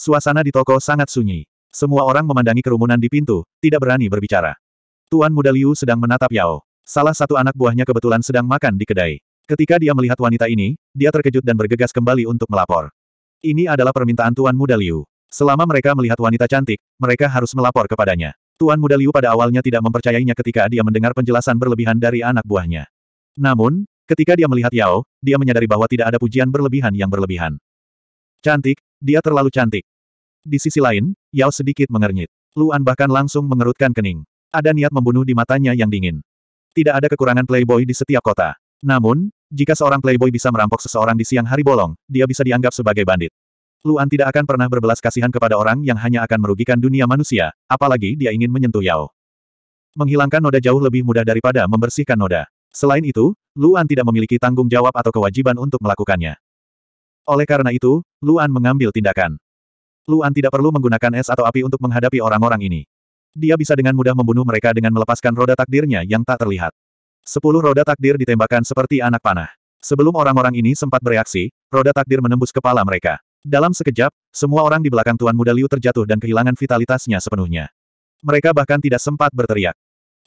Suasana di toko sangat sunyi. Semua orang memandangi kerumunan di pintu, tidak berani berbicara. Tuan muda Liu sedang menatap Yao. Salah satu anak buahnya kebetulan sedang makan di kedai. Ketika dia melihat wanita ini, dia terkejut dan bergegas kembali untuk melapor. Ini adalah permintaan Tuan muda Liu. Selama mereka melihat wanita cantik, mereka harus melapor kepadanya. Tuan Muda Liu pada awalnya tidak mempercayainya ketika dia mendengar penjelasan berlebihan dari anak buahnya. Namun, ketika dia melihat Yao, dia menyadari bahwa tidak ada pujian berlebihan yang berlebihan. Cantik, dia terlalu cantik. Di sisi lain, Yao sedikit mengernyit. Luan bahkan langsung mengerutkan kening. Ada niat membunuh di matanya yang dingin. Tidak ada kekurangan playboy di setiap kota. Namun, jika seorang playboy bisa merampok seseorang di siang hari bolong, dia bisa dianggap sebagai bandit. Luan tidak akan pernah berbelas kasihan kepada orang yang hanya akan merugikan dunia manusia, apalagi dia ingin menyentuh Yao. Menghilangkan noda jauh lebih mudah daripada membersihkan noda. Selain itu, Luan tidak memiliki tanggung jawab atau kewajiban untuk melakukannya. Oleh karena itu, Luan mengambil tindakan. Luan tidak perlu menggunakan es atau api untuk menghadapi orang-orang ini. Dia bisa dengan mudah membunuh mereka dengan melepaskan roda takdirnya yang tak terlihat. Sepuluh roda takdir ditembakkan seperti anak panah. Sebelum orang-orang ini sempat bereaksi, roda takdir menembus kepala mereka. Dalam sekejap, semua orang di belakang Tuan Muda Liu terjatuh dan kehilangan vitalitasnya sepenuhnya. Mereka bahkan tidak sempat berteriak.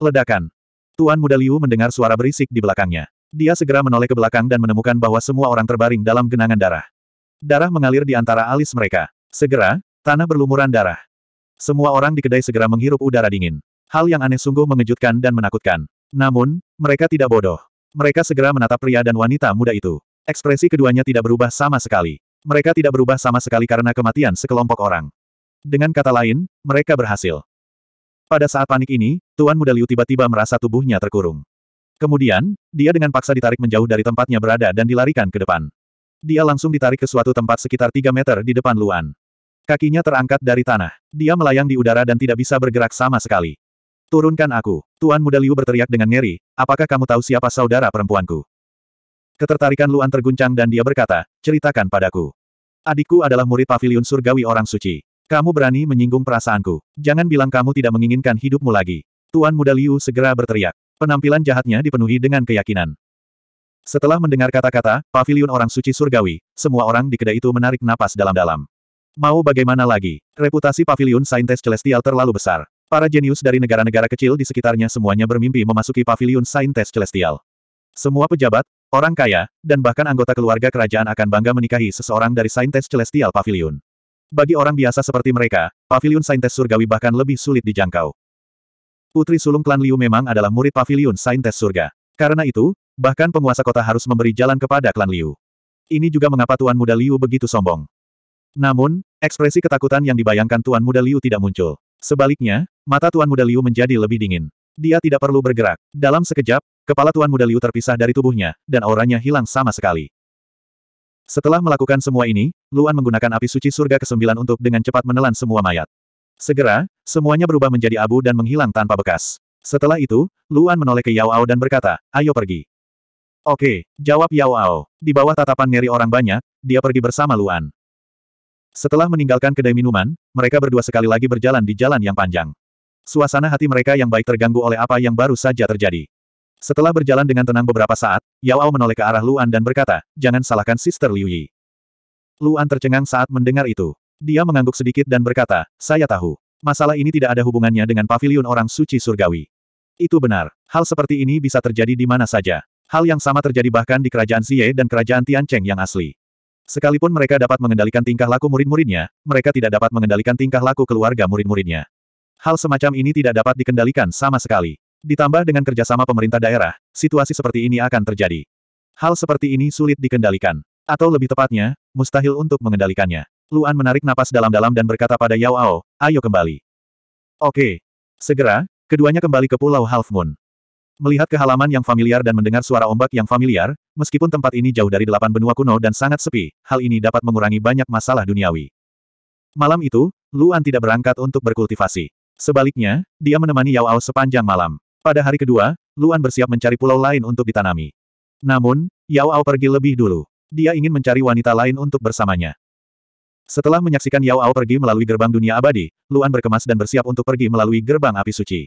Ledakan. Tuan Muda Liu mendengar suara berisik di belakangnya. Dia segera menoleh ke belakang dan menemukan bahwa semua orang terbaring dalam genangan darah. Darah mengalir di antara alis mereka. Segera, tanah berlumuran darah. Semua orang di kedai segera menghirup udara dingin. Hal yang aneh sungguh mengejutkan dan menakutkan. Namun, mereka tidak bodoh. Mereka segera menatap pria dan wanita muda itu. Ekspresi keduanya tidak berubah sama sekali. Mereka tidak berubah sama sekali karena kematian sekelompok orang. Dengan kata lain, mereka berhasil. Pada saat panik ini, Tuan Muda Liu tiba-tiba merasa tubuhnya terkurung. Kemudian, dia dengan paksa ditarik menjauh dari tempatnya berada dan dilarikan ke depan. Dia langsung ditarik ke suatu tempat sekitar 3 meter di depan Luan. Kakinya terangkat dari tanah. Dia melayang di udara dan tidak bisa bergerak sama sekali. Turunkan aku. Tuan Muda Liu berteriak dengan ngeri, apakah kamu tahu siapa saudara perempuanku? Ketertarikan Luan terguncang dan dia berkata, ceritakan padaku. Adikku adalah murid pavilion surgawi orang suci. Kamu berani menyinggung perasaanku. Jangan bilang kamu tidak menginginkan hidupmu lagi. Tuan muda Liu segera berteriak. Penampilan jahatnya dipenuhi dengan keyakinan. Setelah mendengar kata-kata, pavilion orang suci surgawi, semua orang di kedai itu menarik napas dalam-dalam. Mau bagaimana lagi? Reputasi pavilion saintes celestial terlalu besar. Para jenius dari negara-negara kecil di sekitarnya semuanya bermimpi memasuki pavilion saintes celestial. Semua pejabat, orang kaya, dan bahkan anggota keluarga kerajaan akan bangga menikahi seseorang dari Saintes Celestial Pavilion. Bagi orang biasa seperti mereka, Pavilion Saintes Surgawi bahkan lebih sulit dijangkau. Putri sulung klan Liu memang adalah murid Pavilion Saintes Surga. Karena itu, bahkan penguasa kota harus memberi jalan kepada klan Liu. Ini juga mengapa Tuan Muda Liu begitu sombong. Namun, ekspresi ketakutan yang dibayangkan Tuan Muda Liu tidak muncul. Sebaliknya, mata Tuan Muda Liu menjadi lebih dingin. Dia tidak perlu bergerak. Dalam sekejap, Kepala Tuan Muda Liu terpisah dari tubuhnya, dan auranya hilang sama sekali. Setelah melakukan semua ini, Luan menggunakan api suci surga ke-9 untuk dengan cepat menelan semua mayat. Segera, semuanya berubah menjadi abu dan menghilang tanpa bekas. Setelah itu, Luan menoleh ke Yao Ao dan berkata, ayo pergi. Oke, jawab Yao Ao. Di bawah tatapan ngeri orang banyak, dia pergi bersama Luan. Setelah meninggalkan kedai minuman, mereka berdua sekali lagi berjalan di jalan yang panjang. Suasana hati mereka yang baik terganggu oleh apa yang baru saja terjadi. Setelah berjalan dengan tenang beberapa saat, Yao Ao menoleh ke arah Luan dan berkata, jangan salahkan Sister Liu Yi. Luan tercengang saat mendengar itu. Dia mengangguk sedikit dan berkata, saya tahu. Masalah ini tidak ada hubungannya dengan pavilion orang suci surgawi. Itu benar. Hal seperti ini bisa terjadi di mana saja. Hal yang sama terjadi bahkan di kerajaan Xie dan kerajaan Tiancheng yang asli. Sekalipun mereka dapat mengendalikan tingkah laku murid-muridnya, mereka tidak dapat mengendalikan tingkah laku keluarga murid-muridnya. Hal semacam ini tidak dapat dikendalikan sama sekali. Ditambah dengan kerjasama pemerintah daerah, situasi seperti ini akan terjadi. Hal seperti ini sulit dikendalikan. Atau lebih tepatnya, mustahil untuk mengendalikannya. Luan menarik napas dalam-dalam dan berkata pada Yao Ao, ayo kembali. Oke. Segera, keduanya kembali ke Pulau Half Moon. Melihat ke halaman yang familiar dan mendengar suara ombak yang familiar, meskipun tempat ini jauh dari delapan benua kuno dan sangat sepi, hal ini dapat mengurangi banyak masalah duniawi. Malam itu, Luan tidak berangkat untuk berkultivasi. Sebaliknya, dia menemani Yao Ao sepanjang malam. Pada hari kedua, Luan bersiap mencari pulau lain untuk ditanami. Namun, Yao Ao pergi lebih dulu. Dia ingin mencari wanita lain untuk bersamanya. Setelah menyaksikan Yao Ao pergi melalui gerbang dunia abadi, Luan berkemas dan bersiap untuk pergi melalui gerbang api suci.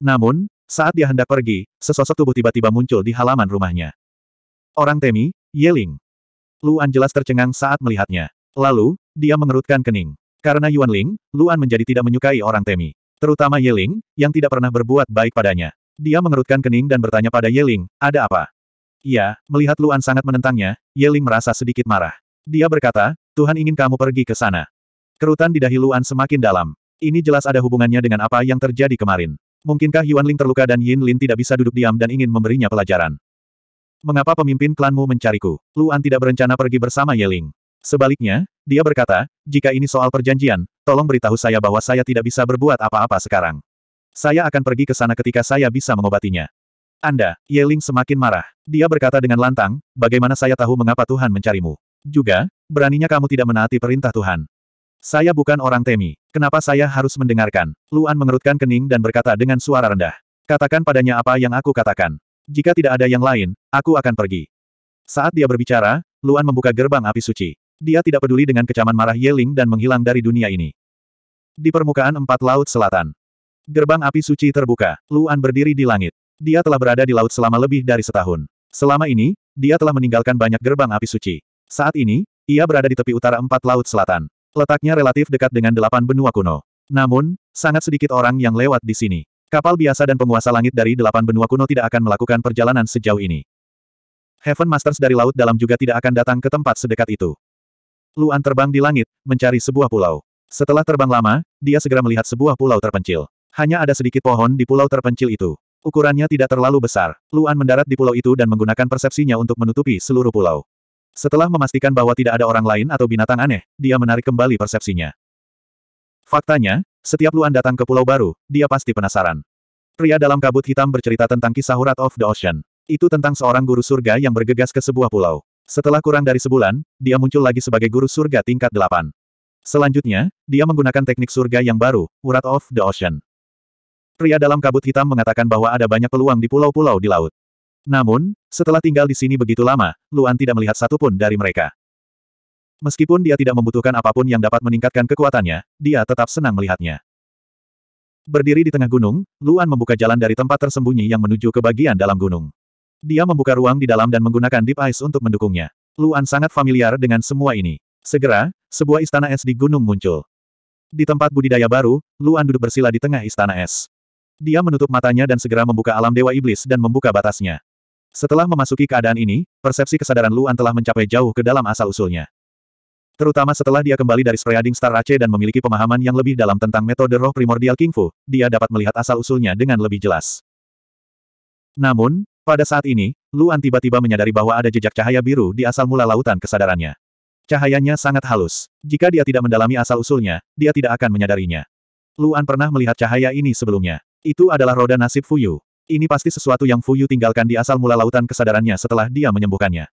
Namun, saat dia hendak pergi, sesosok tubuh tiba-tiba muncul di halaman rumahnya. Orang Temi, Yeling. Luan jelas tercengang saat melihatnya. Lalu, dia mengerutkan kening. Karena Yuan Ling, Luan menjadi tidak menyukai orang Temi. Terutama Yeling, yang tidak pernah berbuat baik padanya. Dia mengerutkan kening dan bertanya pada Yeling, ada apa? Ya, melihat Luan sangat menentangnya, Yeling merasa sedikit marah. Dia berkata, Tuhan ingin kamu pergi ke sana. Kerutan di dahi Luan semakin dalam. Ini jelas ada hubungannya dengan apa yang terjadi kemarin. Mungkinkah Yuan Ling terluka dan Yin Lin tidak bisa duduk diam dan ingin memberinya pelajaran? Mengapa pemimpin klanmu mencariku? Luan tidak berencana pergi bersama Yeling. Sebaliknya, dia berkata, jika ini soal perjanjian, tolong beritahu saya bahwa saya tidak bisa berbuat apa-apa sekarang. Saya akan pergi ke sana ketika saya bisa mengobatinya. Anda, Yeling semakin marah. Dia berkata dengan lantang, bagaimana saya tahu mengapa Tuhan mencarimu. Juga, beraninya kamu tidak menaati perintah Tuhan. Saya bukan orang temi. Kenapa saya harus mendengarkan? Luan mengerutkan kening dan berkata dengan suara rendah. Katakan padanya apa yang aku katakan. Jika tidak ada yang lain, aku akan pergi. Saat dia berbicara, Luan membuka gerbang api suci. Dia tidak peduli dengan kecaman marah Yeling dan menghilang dari dunia ini. Di permukaan empat laut selatan. Gerbang api suci terbuka. Luan berdiri di langit. Dia telah berada di laut selama lebih dari setahun. Selama ini, dia telah meninggalkan banyak gerbang api suci. Saat ini, ia berada di tepi utara empat laut selatan. Letaknya relatif dekat dengan delapan benua kuno. Namun, sangat sedikit orang yang lewat di sini. Kapal biasa dan penguasa langit dari delapan benua kuno tidak akan melakukan perjalanan sejauh ini. Heaven Masters dari laut dalam juga tidak akan datang ke tempat sedekat itu. Luan terbang di langit, mencari sebuah pulau. Setelah terbang lama, dia segera melihat sebuah pulau terpencil. Hanya ada sedikit pohon di pulau terpencil itu. Ukurannya tidak terlalu besar. Luan mendarat di pulau itu dan menggunakan persepsinya untuk menutupi seluruh pulau. Setelah memastikan bahwa tidak ada orang lain atau binatang aneh, dia menarik kembali persepsinya. Faktanya, setiap Luan datang ke pulau baru, dia pasti penasaran. Pria dalam kabut hitam bercerita tentang kisah Hurat of the Ocean. Itu tentang seorang guru surga yang bergegas ke sebuah pulau. Setelah kurang dari sebulan, dia muncul lagi sebagai guru surga tingkat delapan. Selanjutnya, dia menggunakan teknik surga yang baru, Urat of the Ocean. Pria dalam kabut hitam mengatakan bahwa ada banyak peluang di pulau-pulau di laut. Namun, setelah tinggal di sini begitu lama, Luan tidak melihat satupun dari mereka. Meskipun dia tidak membutuhkan apapun yang dapat meningkatkan kekuatannya, dia tetap senang melihatnya. Berdiri di tengah gunung, Luan membuka jalan dari tempat tersembunyi yang menuju ke bagian dalam gunung. Dia membuka ruang di dalam dan menggunakan Deep Ice untuk mendukungnya. Luan sangat familiar dengan semua ini. Segera, sebuah istana es di gunung muncul. Di tempat budidaya baru, Luan duduk bersila di tengah istana es. Dia menutup matanya dan segera membuka alam dewa iblis dan membuka batasnya. Setelah memasuki keadaan ini, persepsi kesadaran Luan telah mencapai jauh ke dalam asal-usulnya. Terutama setelah dia kembali dari Spreading Star Ace dan memiliki pemahaman yang lebih dalam tentang metode roh primordial King Fu, dia dapat melihat asal-usulnya dengan lebih jelas. Namun, pada saat ini, Luan tiba-tiba menyadari bahwa ada jejak cahaya biru di asal mula lautan kesadarannya. Cahayanya sangat halus. Jika dia tidak mendalami asal-usulnya, dia tidak akan menyadarinya. Luan pernah melihat cahaya ini sebelumnya. Itu adalah roda nasib Fuyu. Ini pasti sesuatu yang Fuyu tinggalkan di asal mula lautan kesadarannya setelah dia menyembuhkannya.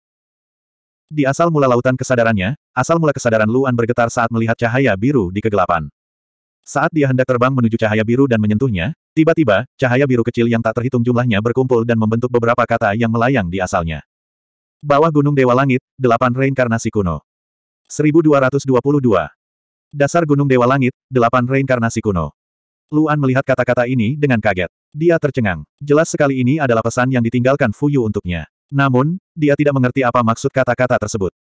Di asal mula lautan kesadarannya, asal mula kesadaran Luan bergetar saat melihat cahaya biru di kegelapan. Saat dia hendak terbang menuju cahaya biru dan menyentuhnya, tiba-tiba, cahaya biru kecil yang tak terhitung jumlahnya berkumpul dan membentuk beberapa kata yang melayang di asalnya. Bawah Gunung Dewa Langit, delapan reinkarnasi kuno. 1222. Dasar Gunung Dewa Langit, delapan reinkarnasi kuno. Luan melihat kata-kata ini dengan kaget. Dia tercengang. Jelas sekali ini adalah pesan yang ditinggalkan Fuyu untuknya. Namun, dia tidak mengerti apa maksud kata-kata tersebut.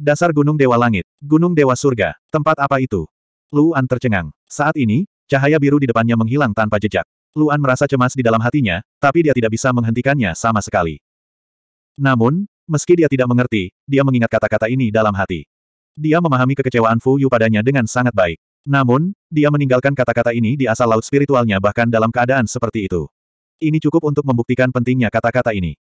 Dasar Gunung Dewa Langit, Gunung Dewa Surga, tempat apa itu? Luan tercengang. Saat ini, cahaya biru di depannya menghilang tanpa jejak. Luan merasa cemas di dalam hatinya, tapi dia tidak bisa menghentikannya sama sekali. Namun, meski dia tidak mengerti, dia mengingat kata-kata ini dalam hati. Dia memahami kekecewaan Fu Yu padanya dengan sangat baik. Namun, dia meninggalkan kata-kata ini di asal laut spiritualnya bahkan dalam keadaan seperti itu. Ini cukup untuk membuktikan pentingnya kata-kata ini.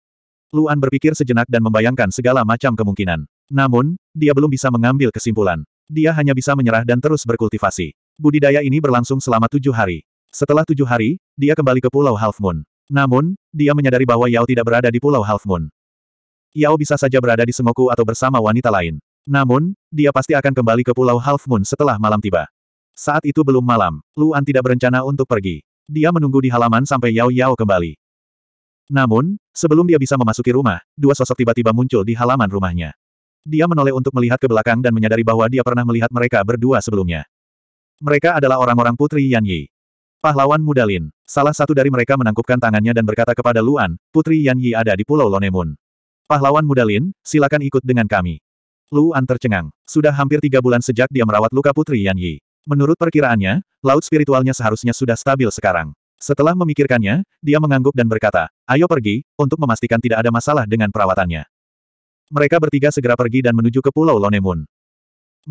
Luan berpikir sejenak dan membayangkan segala macam kemungkinan. Namun, dia belum bisa mengambil kesimpulan. Dia hanya bisa menyerah dan terus berkultivasi. Budidaya ini berlangsung selama tujuh hari. Setelah tujuh hari, dia kembali ke Pulau Half Moon. Namun, dia menyadari bahwa Yao tidak berada di Pulau Half Moon. Yao bisa saja berada di Semoku atau bersama wanita lain. Namun, dia pasti akan kembali ke Pulau Half Moon setelah malam tiba. Saat itu belum malam, Luan tidak berencana untuk pergi. Dia menunggu di halaman sampai Yao Yao kembali. Namun, sebelum dia bisa memasuki rumah, dua sosok tiba-tiba muncul di halaman rumahnya. Dia menoleh untuk melihat ke belakang dan menyadari bahwa dia pernah melihat mereka berdua sebelumnya. Mereka adalah orang-orang Putri Yan Yi. Pahlawan Mudalin. Salah satu dari mereka menangkupkan tangannya dan berkata kepada Luan, Putri Yan Yi ada di Pulau Lonemun. Pahlawan Mudalin, silakan ikut dengan kami. Luan tercengang. Sudah hampir tiga bulan sejak dia merawat luka Putri Yan Yi. Menurut perkiraannya, laut spiritualnya seharusnya sudah stabil sekarang. Setelah memikirkannya, dia mengangguk dan berkata, ayo pergi, untuk memastikan tidak ada masalah dengan perawatannya. Mereka bertiga segera pergi dan menuju ke Pulau Lonemun.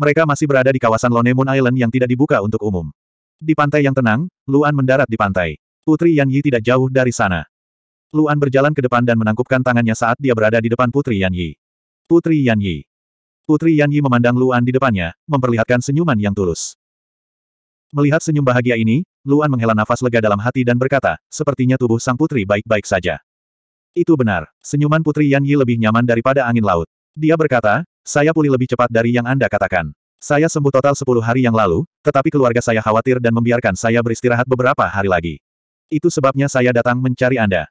Mereka masih berada di kawasan Lonemun Island yang tidak dibuka untuk umum. Di pantai yang tenang, Luan mendarat di pantai. Putri Yan Yi tidak jauh dari sana. Luan berjalan ke depan dan menangkupkan tangannya saat dia berada di depan Putri Yan Yi. Putri Yan Yi. Putri Yan Yi memandang Luan di depannya, memperlihatkan senyuman yang tulus. Melihat senyum bahagia ini, Luan menghela nafas lega dalam hati dan berkata, sepertinya tubuh sang putri baik-baik saja. Itu benar. Senyuman Putri Yan Yi lebih nyaman daripada angin laut. Dia berkata, saya pulih lebih cepat dari yang Anda katakan. Saya sembuh total 10 hari yang lalu, tetapi keluarga saya khawatir dan membiarkan saya beristirahat beberapa hari lagi. Itu sebabnya saya datang mencari Anda.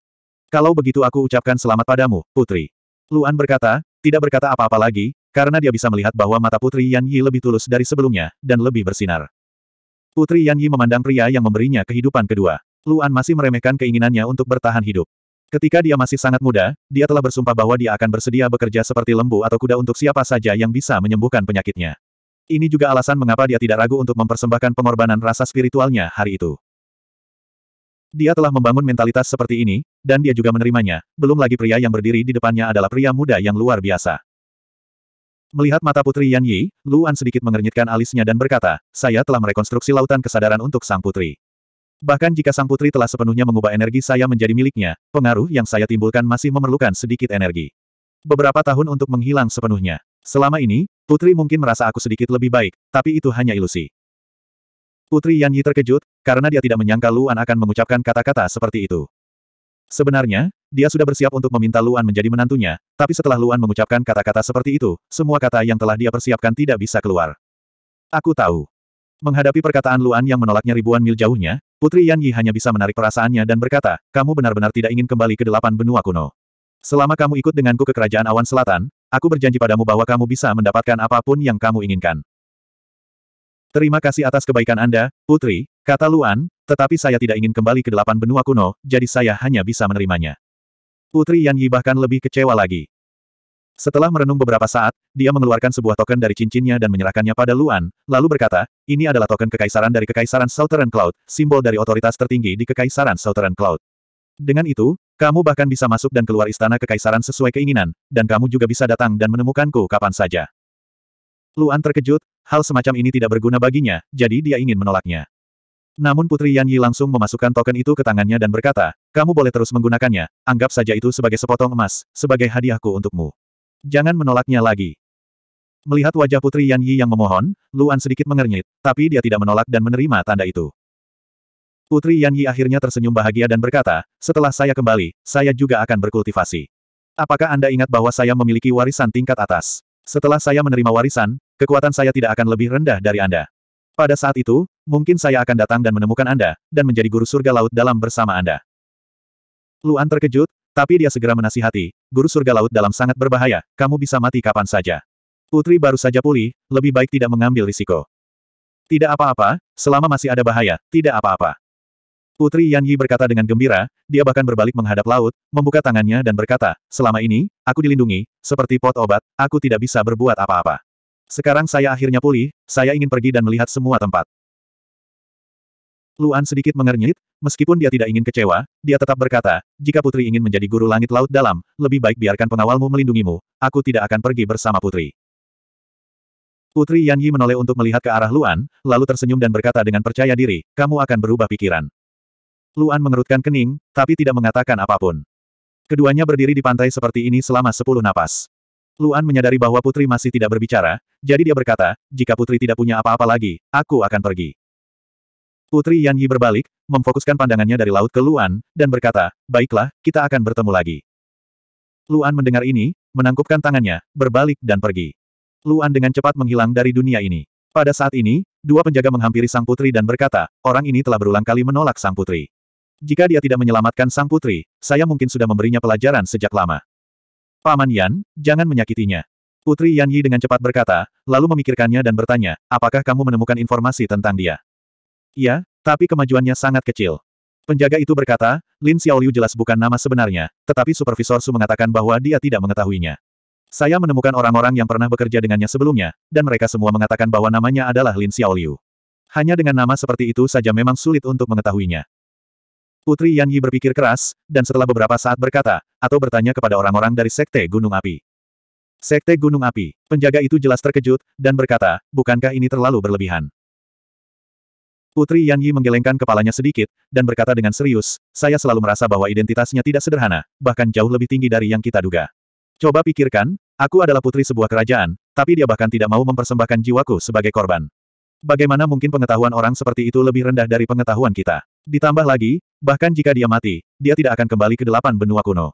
Kalau begitu aku ucapkan selamat padamu, Putri. Luan berkata, tidak berkata apa-apa lagi, karena dia bisa melihat bahwa mata Putri Yan Yi lebih tulus dari sebelumnya, dan lebih bersinar. Putri Yan Yi memandang pria yang memberinya kehidupan kedua. Luan masih meremehkan keinginannya untuk bertahan hidup. Ketika dia masih sangat muda, dia telah bersumpah bahwa dia akan bersedia bekerja seperti lembu atau kuda untuk siapa saja yang bisa menyembuhkan penyakitnya. Ini juga alasan mengapa dia tidak ragu untuk mempersembahkan pengorbanan rasa spiritualnya hari itu. Dia telah membangun mentalitas seperti ini, dan dia juga menerimanya, belum lagi pria yang berdiri di depannya adalah pria muda yang luar biasa. Melihat mata putri Yan Yi, Luan sedikit mengernyitkan alisnya dan berkata, saya telah merekonstruksi lautan kesadaran untuk sang putri. Bahkan jika sang putri telah sepenuhnya mengubah energi saya menjadi miliknya, pengaruh yang saya timbulkan masih memerlukan sedikit energi. Beberapa tahun untuk menghilang sepenuhnya. Selama ini, putri mungkin merasa aku sedikit lebih baik, tapi itu hanya ilusi. Putri Yan Yi terkejut, karena dia tidak menyangka Luan akan mengucapkan kata-kata seperti itu. Sebenarnya, dia sudah bersiap untuk meminta Luan menjadi menantunya, tapi setelah Luan mengucapkan kata-kata seperti itu, semua kata yang telah dia persiapkan tidak bisa keluar. Aku tahu. Menghadapi perkataan Luan yang menolaknya ribuan mil jauhnya, Putri Yan Yi hanya bisa menarik perasaannya dan berkata, kamu benar-benar tidak ingin kembali ke delapan benua kuno. Selama kamu ikut denganku ke kerajaan awan selatan, aku berjanji padamu bahwa kamu bisa mendapatkan apapun yang kamu inginkan. Terima kasih atas kebaikan Anda, Putri, kata Luan, tetapi saya tidak ingin kembali ke delapan benua kuno, jadi saya hanya bisa menerimanya. Putri Yan Yi bahkan lebih kecewa lagi. Setelah merenung beberapa saat, dia mengeluarkan sebuah token dari cincinnya dan menyerahkannya pada Luan, lalu berkata, ini adalah token kekaisaran dari Kekaisaran Southern Cloud, simbol dari otoritas tertinggi di Kekaisaran Southern Cloud. Dengan itu, kamu bahkan bisa masuk dan keluar istana kekaisaran sesuai keinginan, dan kamu juga bisa datang dan menemukanku kapan saja. Luan terkejut, hal semacam ini tidak berguna baginya, jadi dia ingin menolaknya. Namun Putri Yan Yi langsung memasukkan token itu ke tangannya dan berkata, kamu boleh terus menggunakannya, anggap saja itu sebagai sepotong emas, sebagai hadiahku untukmu. Jangan menolaknya lagi. Melihat wajah Putri Yan Yi yang memohon, Luan sedikit mengernyit, tapi dia tidak menolak dan menerima tanda itu. Putri Yan Yi akhirnya tersenyum bahagia dan berkata, setelah saya kembali, saya juga akan berkultivasi. Apakah Anda ingat bahwa saya memiliki warisan tingkat atas? Setelah saya menerima warisan, kekuatan saya tidak akan lebih rendah dari Anda. Pada saat itu, mungkin saya akan datang dan menemukan Anda, dan menjadi guru surga laut dalam bersama Anda. Luan terkejut, tapi dia segera menasihati, guru surga laut dalam sangat berbahaya, kamu bisa mati kapan saja. Putri baru saja pulih, lebih baik tidak mengambil risiko. Tidak apa-apa, selama masih ada bahaya, tidak apa-apa. Putri Yan Yi berkata dengan gembira, dia bahkan berbalik menghadap laut, membuka tangannya dan berkata, selama ini, aku dilindungi, seperti pot obat, aku tidak bisa berbuat apa-apa. Sekarang saya akhirnya pulih, saya ingin pergi dan melihat semua tempat. Luan sedikit mengernyit, meskipun dia tidak ingin kecewa, dia tetap berkata, jika putri ingin menjadi guru langit laut dalam, lebih baik biarkan pengawalmu melindungimu, aku tidak akan pergi bersama putri. Putri Yan Yi menoleh untuk melihat ke arah Luan, lalu tersenyum dan berkata dengan percaya diri, kamu akan berubah pikiran. Luan mengerutkan kening, tapi tidak mengatakan apapun. Keduanya berdiri di pantai seperti ini selama sepuluh napas. Luan menyadari bahwa putri masih tidak berbicara, jadi dia berkata, jika putri tidak punya apa-apa lagi, aku akan pergi. Putri Yan Yi berbalik, memfokuskan pandangannya dari laut ke Luan, dan berkata, baiklah, kita akan bertemu lagi. Luan mendengar ini, menangkupkan tangannya, berbalik dan pergi. Luan dengan cepat menghilang dari dunia ini. Pada saat ini, dua penjaga menghampiri sang putri dan berkata, orang ini telah berulang kali menolak sang putri. Jika dia tidak menyelamatkan sang putri, saya mungkin sudah memberinya pelajaran sejak lama. Paman Yan, jangan menyakitinya. Putri Yan Yi dengan cepat berkata, lalu memikirkannya dan bertanya, apakah kamu menemukan informasi tentang dia? Ya, tapi kemajuannya sangat kecil. Penjaga itu berkata, Lin Xiaoliu jelas bukan nama sebenarnya, tetapi Supervisor Su mengatakan bahwa dia tidak mengetahuinya. Saya menemukan orang-orang yang pernah bekerja dengannya sebelumnya, dan mereka semua mengatakan bahwa namanya adalah Lin Xiaoliu. Hanya dengan nama seperti itu saja memang sulit untuk mengetahuinya. Putri Yan Yi berpikir keras, dan setelah beberapa saat berkata, atau bertanya kepada orang-orang dari Sekte Gunung Api. Sekte Gunung Api, penjaga itu jelas terkejut, dan berkata, bukankah ini terlalu berlebihan? Putri Yan Yi menggelengkan kepalanya sedikit, dan berkata dengan serius, saya selalu merasa bahwa identitasnya tidak sederhana, bahkan jauh lebih tinggi dari yang kita duga. Coba pikirkan, aku adalah putri sebuah kerajaan, tapi dia bahkan tidak mau mempersembahkan jiwaku sebagai korban. Bagaimana mungkin pengetahuan orang seperti itu lebih rendah dari pengetahuan kita? Ditambah lagi, bahkan jika dia mati, dia tidak akan kembali ke delapan benua kuno.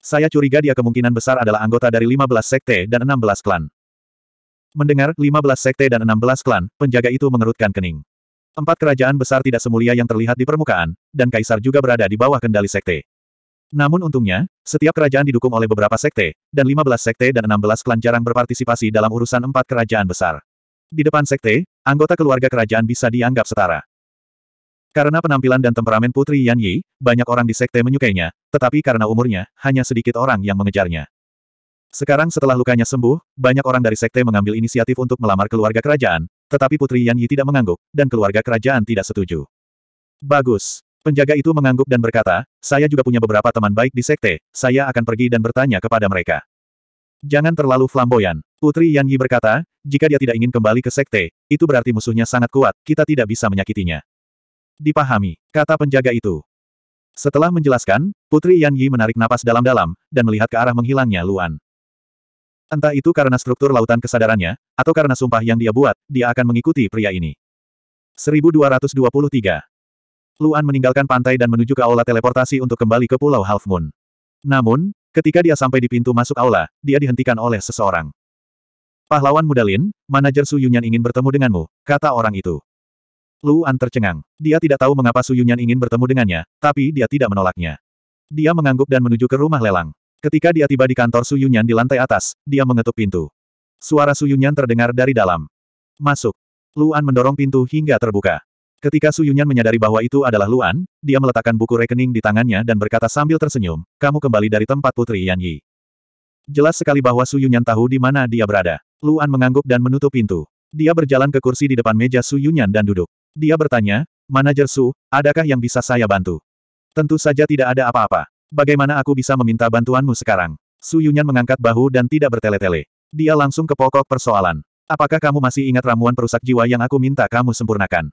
Saya curiga dia kemungkinan besar adalah anggota dari 15 sekte dan 16 klan. Mendengar 15 sekte dan 16 klan, penjaga itu mengerutkan kening. Empat kerajaan besar tidak semulia yang terlihat di permukaan, dan kaisar juga berada di bawah kendali sekte. Namun untungnya, setiap kerajaan didukung oleh beberapa sekte, dan 15 sekte dan 16 klan jarang berpartisipasi dalam urusan empat kerajaan besar. Di depan sekte, anggota keluarga kerajaan bisa dianggap setara. Karena penampilan dan temperamen Putri Yan Yi, banyak orang di sekte menyukainya, tetapi karena umurnya, hanya sedikit orang yang mengejarnya. Sekarang setelah lukanya sembuh, banyak orang dari sekte mengambil inisiatif untuk melamar keluarga kerajaan, tetapi Putri Yan Yi tidak mengangguk, dan keluarga kerajaan tidak setuju. Bagus. Penjaga itu mengangguk dan berkata, saya juga punya beberapa teman baik di sekte, saya akan pergi dan bertanya kepada mereka. Jangan terlalu flamboyan. Putri Yan Yi berkata, jika dia tidak ingin kembali ke sekte, itu berarti musuhnya sangat kuat, kita tidak bisa menyakitinya. Dipahami, kata penjaga itu. Setelah menjelaskan, Putri Yan Yi menarik napas dalam-dalam, dan melihat ke arah menghilangnya Luan. Entah itu karena struktur lautan kesadarannya, atau karena sumpah yang dia buat, dia akan mengikuti pria ini. 1223 Luan meninggalkan pantai dan menuju ke aula teleportasi untuk kembali ke Pulau Half Moon. Namun, ketika dia sampai di pintu masuk aula, dia dihentikan oleh seseorang. Pahlawan muda Lin, manajer Su Yunyan ingin bertemu denganmu, kata orang itu. Luan tercengang. Dia tidak tahu mengapa Su Yunyan ingin bertemu dengannya, tapi dia tidak menolaknya. Dia mengangguk dan menuju ke rumah lelang. Ketika dia tiba di kantor Su Yunyan di lantai atas, dia mengetuk pintu. Suara Su Yunyan terdengar dari dalam. Masuk. Luan mendorong pintu hingga terbuka. Ketika Su Yunyan menyadari bahwa itu adalah Luan, dia meletakkan buku rekening di tangannya dan berkata sambil tersenyum, kamu kembali dari tempat Putri Yan Yi. Jelas sekali bahwa Su Yunyan tahu di mana dia berada. Luan mengangguk dan menutup pintu. Dia berjalan ke kursi di depan meja Su Yunyan dan duduk. Dia bertanya, Manajer Su, adakah yang bisa saya bantu? Tentu saja tidak ada apa-apa. Bagaimana aku bisa meminta bantuanmu sekarang? Su Yunyan mengangkat bahu dan tidak bertele-tele. Dia langsung ke pokok persoalan. Apakah kamu masih ingat ramuan perusak jiwa yang aku minta kamu sempurnakan?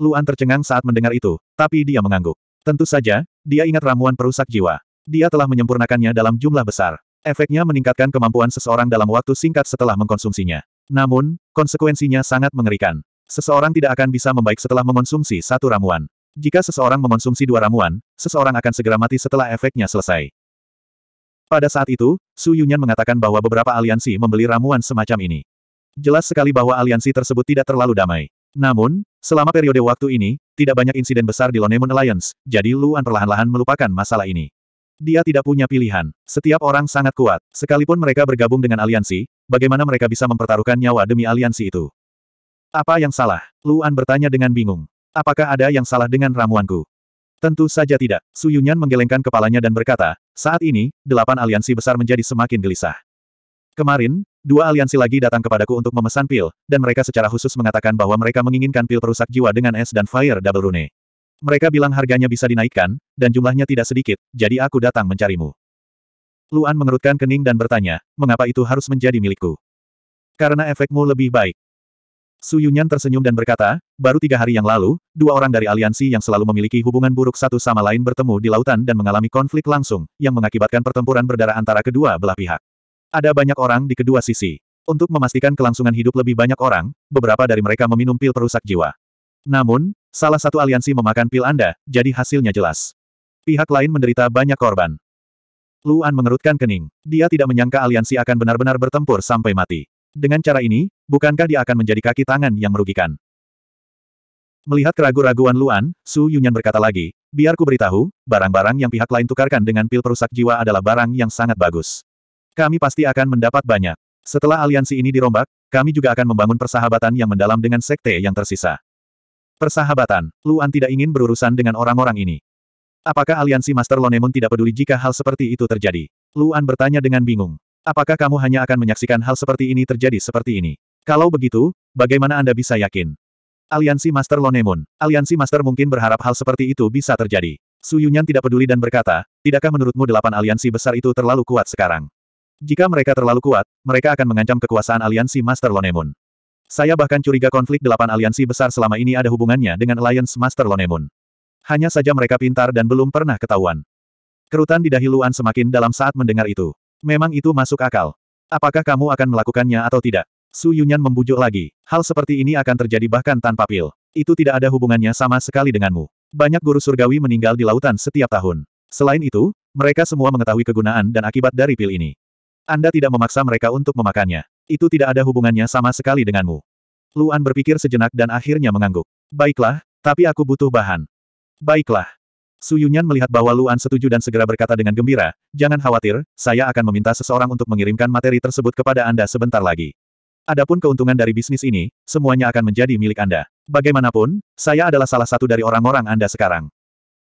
Luan tercengang saat mendengar itu, tapi dia mengangguk. Tentu saja, dia ingat ramuan perusak jiwa. Dia telah menyempurnakannya dalam jumlah besar. Efeknya meningkatkan kemampuan seseorang dalam waktu singkat setelah mengkonsumsinya. Namun, konsekuensinya sangat mengerikan. Seseorang tidak akan bisa membaik setelah mengonsumsi satu ramuan. Jika seseorang mengonsumsi dua ramuan, seseorang akan segera mati setelah efeknya selesai. Pada saat itu, Su Yunyan mengatakan bahwa beberapa aliansi membeli ramuan semacam ini. Jelas sekali bahwa aliansi tersebut tidak terlalu damai. Namun, selama periode waktu ini, tidak banyak insiden besar di Lone Moon Alliance, jadi Luan perlahan-lahan melupakan masalah ini. Dia tidak punya pilihan. Setiap orang sangat kuat. Sekalipun mereka bergabung dengan aliansi, bagaimana mereka bisa mempertaruhkan nyawa demi aliansi itu? Apa yang salah? Luan bertanya dengan bingung. Apakah ada yang salah dengan ramuanku? Tentu saja tidak. Su Yunyan menggelengkan kepalanya dan berkata, saat ini, delapan aliansi besar menjadi semakin gelisah. Kemarin, dua aliansi lagi datang kepadaku untuk memesan pil, dan mereka secara khusus mengatakan bahwa mereka menginginkan pil perusak jiwa dengan es dan fire double rune. Mereka bilang harganya bisa dinaikkan, dan jumlahnya tidak sedikit, jadi aku datang mencarimu. Luan mengerutkan kening dan bertanya, mengapa itu harus menjadi milikku? Karena efekmu lebih baik. Su Yunyan tersenyum dan berkata, baru tiga hari yang lalu, dua orang dari aliansi yang selalu memiliki hubungan buruk satu sama lain bertemu di lautan dan mengalami konflik langsung, yang mengakibatkan pertempuran berdarah antara kedua belah pihak. Ada banyak orang di kedua sisi. Untuk memastikan kelangsungan hidup lebih banyak orang, beberapa dari mereka meminum pil perusak jiwa. Namun, salah satu aliansi memakan pil Anda, jadi hasilnya jelas. Pihak lain menderita banyak korban. Luan mengerutkan kening. Dia tidak menyangka aliansi akan benar-benar bertempur sampai mati. Dengan cara ini, bukankah dia akan menjadi kaki tangan yang merugikan? Melihat keraguan-raguan Luan, Su Yunyan berkata lagi, biar ku beritahu, barang-barang yang pihak lain tukarkan dengan pil perusak jiwa adalah barang yang sangat bagus. Kami pasti akan mendapat banyak. Setelah aliansi ini dirombak, kami juga akan membangun persahabatan yang mendalam dengan sekte yang tersisa. Persahabatan, Luan tidak ingin berurusan dengan orang-orang ini. Apakah aliansi Master Lonemon tidak peduli jika hal seperti itu terjadi? Luan bertanya dengan bingung. Apakah kamu hanya akan menyaksikan hal seperti ini terjadi seperti ini? Kalau begitu, bagaimana Anda bisa yakin? Aliansi Master Lonemun, Aliansi Master mungkin berharap hal seperti itu bisa terjadi. Yunyan tidak peduli dan berkata, tidakkah menurutmu delapan aliansi besar itu terlalu kuat sekarang? Jika mereka terlalu kuat, mereka akan mengancam kekuasaan aliansi Master Lonemun. Saya bahkan curiga konflik delapan aliansi besar selama ini ada hubungannya dengan Alliance Master Lonemun. Hanya saja mereka pintar dan belum pernah ketahuan. Kerutan di dahi Luan semakin dalam saat mendengar itu. Memang itu masuk akal. Apakah kamu akan melakukannya atau tidak? Su Yunyan membujuk lagi. Hal seperti ini akan terjadi bahkan tanpa pil. Itu tidak ada hubungannya sama sekali denganmu. Banyak guru surgawi meninggal di lautan setiap tahun. Selain itu, mereka semua mengetahui kegunaan dan akibat dari pil ini. Anda tidak memaksa mereka untuk memakannya. Itu tidak ada hubungannya sama sekali denganmu. Luan berpikir sejenak dan akhirnya mengangguk. Baiklah, tapi aku butuh bahan. Baiklah. Su Yunyan melihat bahwa Luan setuju dan segera berkata dengan gembira, jangan khawatir, saya akan meminta seseorang untuk mengirimkan materi tersebut kepada Anda sebentar lagi. Adapun keuntungan dari bisnis ini, semuanya akan menjadi milik Anda. Bagaimanapun, saya adalah salah satu dari orang-orang Anda sekarang.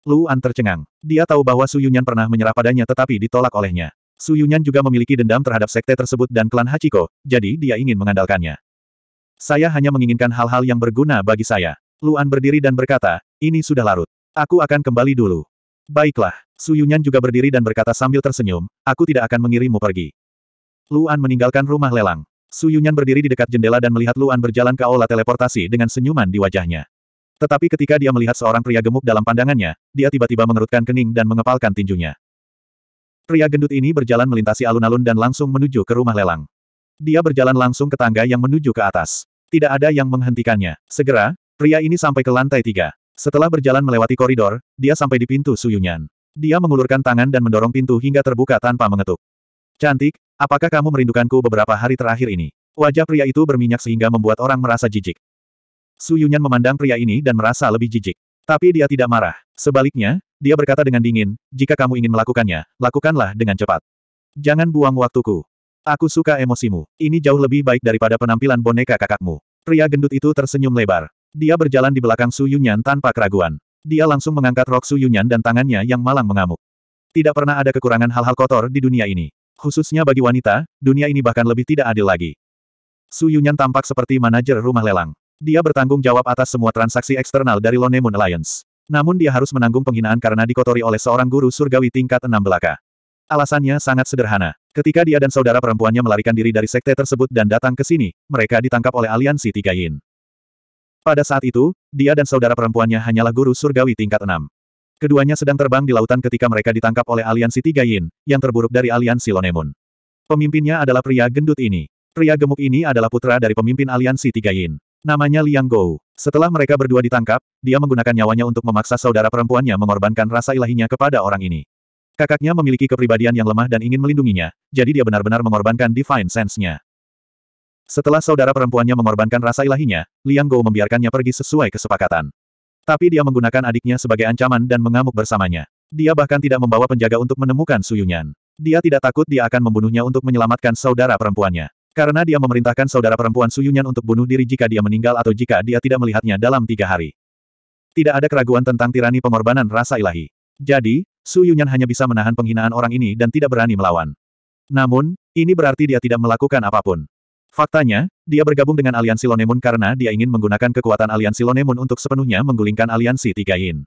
Luan tercengang. Dia tahu bahwa Su Yunyan pernah menyerah padanya tetapi ditolak olehnya. Su Yunyan juga memiliki dendam terhadap sekte tersebut dan klan Hachiko, jadi dia ingin mengandalkannya. Saya hanya menginginkan hal-hal yang berguna bagi saya. Luan berdiri dan berkata, ini sudah larut. Aku akan kembali dulu. Baiklah, Suyunyan juga berdiri dan berkata sambil tersenyum, aku tidak akan mengirimmu pergi. Luan meninggalkan rumah lelang. Suyunyan berdiri di dekat jendela dan melihat Luan berjalan ke aula teleportasi dengan senyuman di wajahnya. Tetapi ketika dia melihat seorang pria gemuk dalam pandangannya, dia tiba-tiba mengerutkan kening dan mengepalkan tinjunya. Pria gendut ini berjalan melintasi alun-alun dan langsung menuju ke rumah lelang. Dia berjalan langsung ke tangga yang menuju ke atas. Tidak ada yang menghentikannya. Segera, pria ini sampai ke lantai tiga. Setelah berjalan melewati koridor, dia sampai di pintu Suyunyan. Dia mengulurkan tangan dan mendorong pintu hingga terbuka tanpa mengetuk. Cantik, apakah kamu merindukanku beberapa hari terakhir ini? Wajah pria itu berminyak sehingga membuat orang merasa jijik. Suyunyan memandang pria ini dan merasa lebih jijik. Tapi dia tidak marah. Sebaliknya, dia berkata dengan dingin, jika kamu ingin melakukannya, lakukanlah dengan cepat. Jangan buang waktuku. Aku suka emosimu. Ini jauh lebih baik daripada penampilan boneka kakakmu. Pria gendut itu tersenyum lebar. Dia berjalan di belakang Su Yunyan tanpa keraguan. Dia langsung mengangkat rok Su Yunyan dan tangannya yang malang mengamuk. Tidak pernah ada kekurangan hal-hal kotor di dunia ini. Khususnya bagi wanita, dunia ini bahkan lebih tidak adil lagi. Su Yunyan tampak seperti manajer rumah lelang. Dia bertanggung jawab atas semua transaksi eksternal dari Moon Alliance. Namun dia harus menanggung penghinaan karena dikotori oleh seorang guru surgawi tingkat enam belaka. Alasannya sangat sederhana. Ketika dia dan saudara perempuannya melarikan diri dari sekte tersebut dan datang ke sini, mereka ditangkap oleh aliansi Tiga Yin. Pada saat itu, dia dan saudara perempuannya hanyalah guru surgawi tingkat enam. Keduanya sedang terbang di lautan ketika mereka ditangkap oleh aliansi Tiga Yin, yang terburuk dari aliansi Lonemun. Pemimpinnya adalah pria gendut ini. Pria gemuk ini adalah putra dari pemimpin aliansi Tiga Yin. Namanya Liang Gou. Setelah mereka berdua ditangkap, dia menggunakan nyawanya untuk memaksa saudara perempuannya mengorbankan rasa ilahinya kepada orang ini. Kakaknya memiliki kepribadian yang lemah dan ingin melindunginya, jadi dia benar-benar mengorbankan Divine Sense-nya. Setelah saudara perempuannya mengorbankan rasa ilahinya, Liang Gou membiarkannya pergi sesuai kesepakatan. Tapi dia menggunakan adiknya sebagai ancaman dan mengamuk bersamanya. Dia bahkan tidak membawa penjaga untuk menemukan Su Yunyan. Dia tidak takut dia akan membunuhnya untuk menyelamatkan saudara perempuannya. Karena dia memerintahkan saudara perempuan Su Yunyan untuk bunuh diri jika dia meninggal atau jika dia tidak melihatnya dalam tiga hari. Tidak ada keraguan tentang tirani pengorbanan rasa ilahi. Jadi, Su Yunyan hanya bisa menahan penghinaan orang ini dan tidak berani melawan. Namun, ini berarti dia tidak melakukan apapun. Faktanya, dia bergabung dengan aliansi Lonemun karena dia ingin menggunakan kekuatan aliansi Lonemun untuk sepenuhnya menggulingkan aliansi Tiga Yin.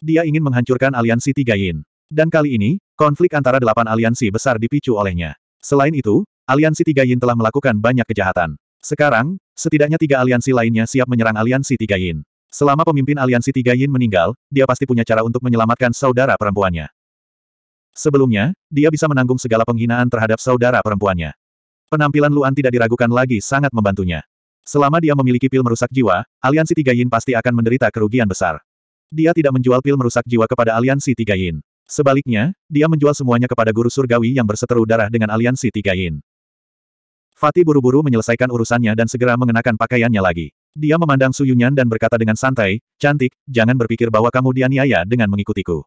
Dia ingin menghancurkan aliansi Tiga Yin. Dan kali ini, konflik antara delapan aliansi besar dipicu olehnya. Selain itu, aliansi Tiga Yin telah melakukan banyak kejahatan. Sekarang, setidaknya tiga aliansi lainnya siap menyerang aliansi Tiga Yin. Selama pemimpin aliansi Tiga Yin meninggal, dia pasti punya cara untuk menyelamatkan saudara perempuannya. Sebelumnya, dia bisa menanggung segala penghinaan terhadap saudara perempuannya. Penampilan Luan tidak diragukan lagi sangat membantunya. Selama dia memiliki pil merusak jiwa, aliansi tiga yin pasti akan menderita kerugian besar. Dia tidak menjual pil merusak jiwa kepada aliansi tiga yin. Sebaliknya, dia menjual semuanya kepada guru surgawi yang berseteru darah dengan aliansi tiga yin. Fatih buru-buru menyelesaikan urusannya dan segera mengenakan pakaiannya lagi. Dia memandang Su Yunyan dan berkata dengan santai, cantik, jangan berpikir bahwa kamu dianiaya dengan mengikutiku.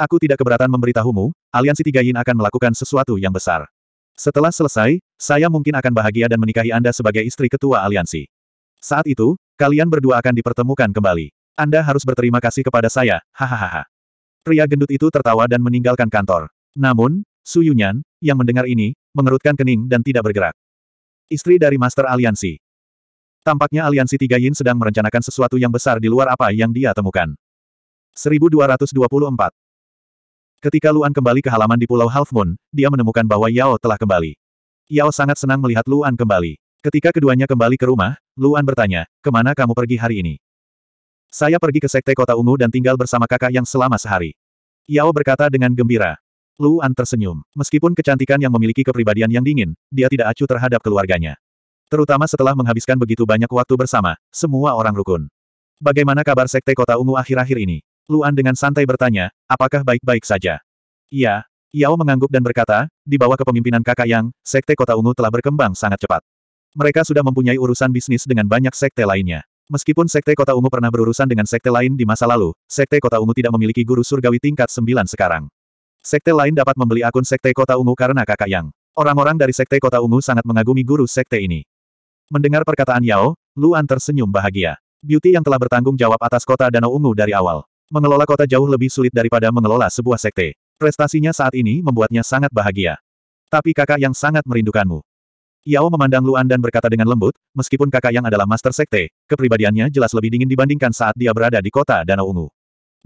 Aku tidak keberatan memberitahumu, aliansi tiga yin akan melakukan sesuatu yang besar. Setelah selesai, saya mungkin akan bahagia dan menikahi Anda sebagai istri ketua aliansi. Saat itu, kalian berdua akan dipertemukan kembali. Anda harus berterima kasih kepada saya, hahaha. Pria gendut itu tertawa dan meninggalkan kantor. Namun, Su Yunyan, yang mendengar ini, mengerutkan kening dan tidak bergerak. Istri dari Master Aliansi. Tampaknya Aliansi Tiga Yin sedang merencanakan sesuatu yang besar di luar apa yang dia temukan. 1224 Ketika Luan kembali ke halaman di Pulau Half Moon, dia menemukan bahwa Yao telah kembali. Yao sangat senang melihat Luan kembali. Ketika keduanya kembali ke rumah, Luan bertanya, kemana kamu pergi hari ini? Saya pergi ke Sekte Kota Ungu dan tinggal bersama kakak yang selama sehari. Yao berkata dengan gembira. Luan tersenyum. Meskipun kecantikan yang memiliki kepribadian yang dingin, dia tidak acuh terhadap keluarganya. Terutama setelah menghabiskan begitu banyak waktu bersama, semua orang rukun. Bagaimana kabar Sekte Kota Ungu akhir-akhir ini? Luan dengan santai bertanya, apakah baik-baik saja? Iya, Yao mengangguk dan berkata, di bawah kepemimpinan kakak Yang, Sekte Kota Ungu telah berkembang sangat cepat. Mereka sudah mempunyai urusan bisnis dengan banyak sekte lainnya. Meskipun Sekte Kota Ungu pernah berurusan dengan sekte lain di masa lalu, Sekte Kota Ungu tidak memiliki guru surgawi tingkat 9 sekarang. Sekte lain dapat membeli akun Sekte Kota Ungu karena kakak Yang. Orang-orang dari Sekte Kota Ungu sangat mengagumi guru sekte ini. Mendengar perkataan Yao, Luan tersenyum bahagia. Beauty yang telah bertanggung jawab atas kota Danau Ungu dari awal. Mengelola kota jauh lebih sulit daripada mengelola sebuah sekte. Prestasinya saat ini membuatnya sangat bahagia. Tapi kakak yang sangat merindukanmu. Yao memandang Luan dan berkata dengan lembut, meskipun kakak yang adalah master sekte, kepribadiannya jelas lebih dingin dibandingkan saat dia berada di kota Danau Ungu.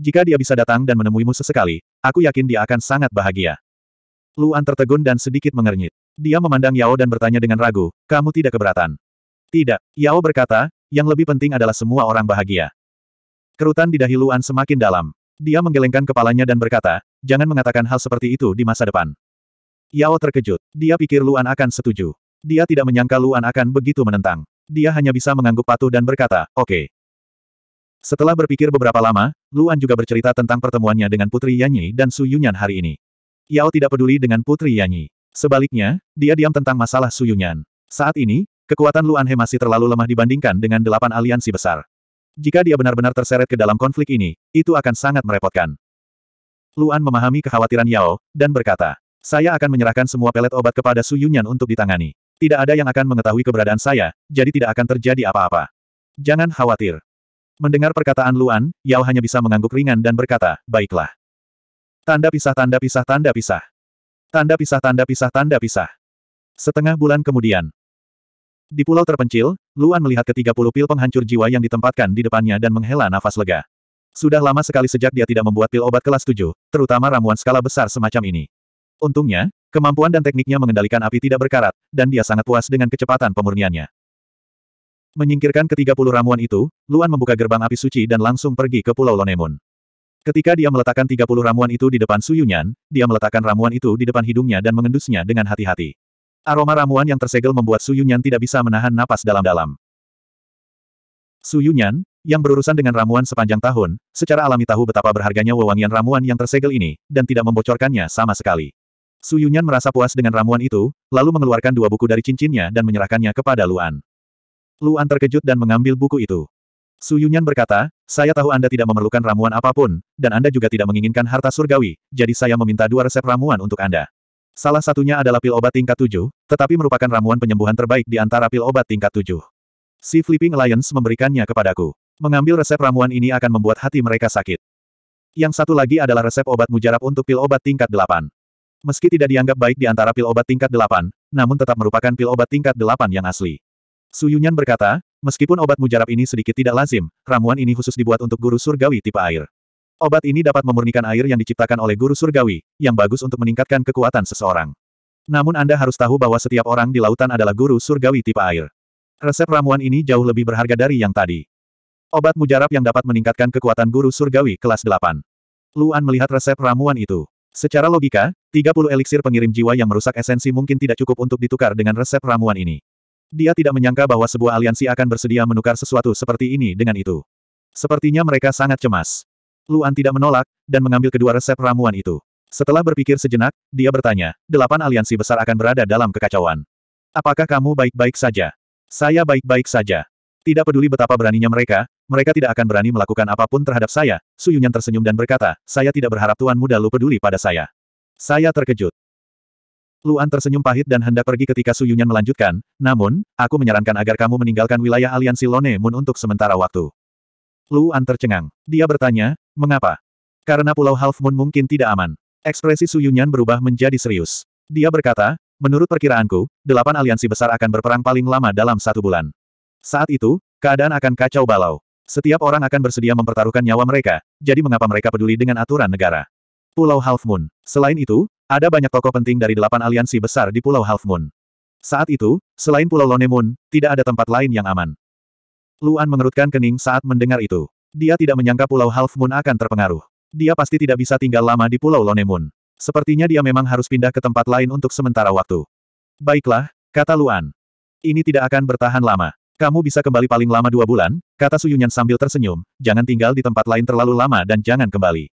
Jika dia bisa datang dan menemuimu sesekali, aku yakin dia akan sangat bahagia. Luan tertegun dan sedikit mengernyit. Dia memandang Yao dan bertanya dengan ragu, kamu tidak keberatan. Tidak, Yao berkata, yang lebih penting adalah semua orang bahagia. Kerutan di dahi Luan semakin dalam. Dia menggelengkan kepalanya dan berkata, jangan mengatakan hal seperti itu di masa depan. Yao terkejut. Dia pikir Luan akan setuju. Dia tidak menyangka Luan akan begitu menentang. Dia hanya bisa mengangguk patuh dan berkata, oke. Okay. Setelah berpikir beberapa lama, Luan juga bercerita tentang pertemuannya dengan Putri Yanyi dan Su Yunyan hari ini. Yao tidak peduli dengan Putri Yanyi. Sebaliknya, dia diam tentang masalah Su Yunyan. Saat ini, kekuatan Luan He masih terlalu lemah dibandingkan dengan delapan aliansi besar. Jika dia benar-benar terseret ke dalam konflik ini, itu akan sangat merepotkan. Luan memahami kekhawatiran Yao, dan berkata, saya akan menyerahkan semua pelet obat kepada Su Yunyan untuk ditangani. Tidak ada yang akan mengetahui keberadaan saya, jadi tidak akan terjadi apa-apa. Jangan khawatir. Mendengar perkataan Luan, Yao hanya bisa mengangguk ringan dan berkata, baiklah. Tanda pisah tanda pisah tanda pisah. Tanda pisah tanda pisah tanda pisah. Setengah bulan kemudian, di pulau terpencil, Luan melihat ketiga puluh pil penghancur jiwa yang ditempatkan di depannya dan menghela nafas lega. Sudah lama sekali sejak dia tidak membuat pil obat kelas tujuh, terutama ramuan skala besar semacam ini. Untungnya, kemampuan dan tekniknya mengendalikan api tidak berkarat, dan dia sangat puas dengan kecepatan pemurniannya. Menyingkirkan ketiga puluh ramuan itu, Luan membuka gerbang api suci dan langsung pergi ke Pulau Lonemun. Ketika dia meletakkan tiga 30 ramuan itu di depan Suyunyan, dia meletakkan ramuan itu di depan hidungnya dan mengendusnya dengan hati-hati. Aroma ramuan yang tersegel membuat Su Yunyan tidak bisa menahan napas dalam-dalam. Su Yunyan, yang berurusan dengan ramuan sepanjang tahun, secara alami tahu betapa berharganya wewangian ramuan yang tersegel ini, dan tidak membocorkannya sama sekali. Su Yunyan merasa puas dengan ramuan itu, lalu mengeluarkan dua buku dari cincinnya dan menyerahkannya kepada Luan. Luan terkejut dan mengambil buku itu. Su Yunyan berkata, saya tahu Anda tidak memerlukan ramuan apapun, dan Anda juga tidak menginginkan harta surgawi, jadi saya meminta dua resep ramuan untuk Anda. Salah satunya adalah pil obat tingkat 7, tetapi merupakan ramuan penyembuhan terbaik di antara pil obat tingkat 7. Si Flipping Alliance memberikannya kepadaku. Mengambil resep ramuan ini akan membuat hati mereka sakit. Yang satu lagi adalah resep obat mujarab untuk pil obat tingkat 8. Meski tidak dianggap baik di antara pil obat tingkat 8, namun tetap merupakan pil obat tingkat 8 yang asli. Su Yunyan berkata, meskipun obat mujarab ini sedikit tidak lazim, ramuan ini khusus dibuat untuk guru surgawi tipe air. Obat ini dapat memurnikan air yang diciptakan oleh guru surgawi, yang bagus untuk meningkatkan kekuatan seseorang. Namun Anda harus tahu bahwa setiap orang di lautan adalah guru surgawi tipe air. Resep ramuan ini jauh lebih berharga dari yang tadi. Obat mujarab yang dapat meningkatkan kekuatan guru surgawi kelas 8. Luan melihat resep ramuan itu. Secara logika, 30 eliksir pengirim jiwa yang merusak esensi mungkin tidak cukup untuk ditukar dengan resep ramuan ini. Dia tidak menyangka bahwa sebuah aliansi akan bersedia menukar sesuatu seperti ini dengan itu. Sepertinya mereka sangat cemas. Luan tidak menolak, dan mengambil kedua resep ramuan itu. Setelah berpikir sejenak, dia bertanya, delapan aliansi besar akan berada dalam kekacauan. Apakah kamu baik-baik saja? Saya baik-baik saja. Tidak peduli betapa beraninya mereka, mereka tidak akan berani melakukan apapun terhadap saya. Suyunyan tersenyum dan berkata, saya tidak berharap Tuan Muda Lu peduli pada saya. Saya terkejut. Luan tersenyum pahit dan hendak pergi ketika Suyunyan melanjutkan, namun, aku menyarankan agar kamu meninggalkan wilayah aliansi Lone Moon untuk sementara waktu. Luan tercengang. Dia bertanya, Mengapa? Karena Pulau Half Moon mungkin tidak aman. Ekspresi Su Yunyan berubah menjadi serius. Dia berkata, menurut perkiraanku, delapan aliansi besar akan berperang paling lama dalam satu bulan. Saat itu, keadaan akan kacau balau. Setiap orang akan bersedia mempertaruhkan nyawa mereka, jadi mengapa mereka peduli dengan aturan negara? Pulau Half Moon. Selain itu, ada banyak tokoh penting dari delapan aliansi besar di Pulau Half Moon. Saat itu, selain Pulau Lone Moon, tidak ada tempat lain yang aman. Luan mengerutkan kening saat mendengar itu. Dia tidak menyangka Pulau Half Moon akan terpengaruh. Dia pasti tidak bisa tinggal lama di Pulau Lone Moon. Sepertinya dia memang harus pindah ke tempat lain untuk sementara waktu. Baiklah, kata Luan. Ini tidak akan bertahan lama. Kamu bisa kembali paling lama dua bulan, kata Suyunyan sambil tersenyum, jangan tinggal di tempat lain terlalu lama dan jangan kembali.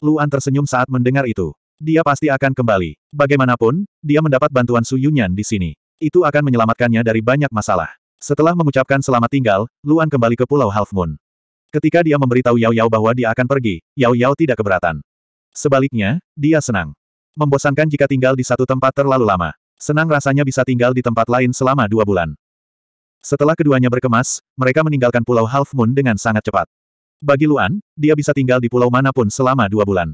Luan tersenyum saat mendengar itu. Dia pasti akan kembali. Bagaimanapun, dia mendapat bantuan Suyunyan di sini. Itu akan menyelamatkannya dari banyak masalah. Setelah mengucapkan selamat tinggal, Luan kembali ke Pulau Half Moon. Ketika dia memberitahu Yao Yao bahwa dia akan pergi, Yao Yao tidak keberatan. Sebaliknya, dia senang. Membosankan jika tinggal di satu tempat terlalu lama. Senang rasanya bisa tinggal di tempat lain selama dua bulan. Setelah keduanya berkemas, mereka meninggalkan Pulau Half Moon dengan sangat cepat. Bagi Luan, dia bisa tinggal di pulau manapun selama dua bulan.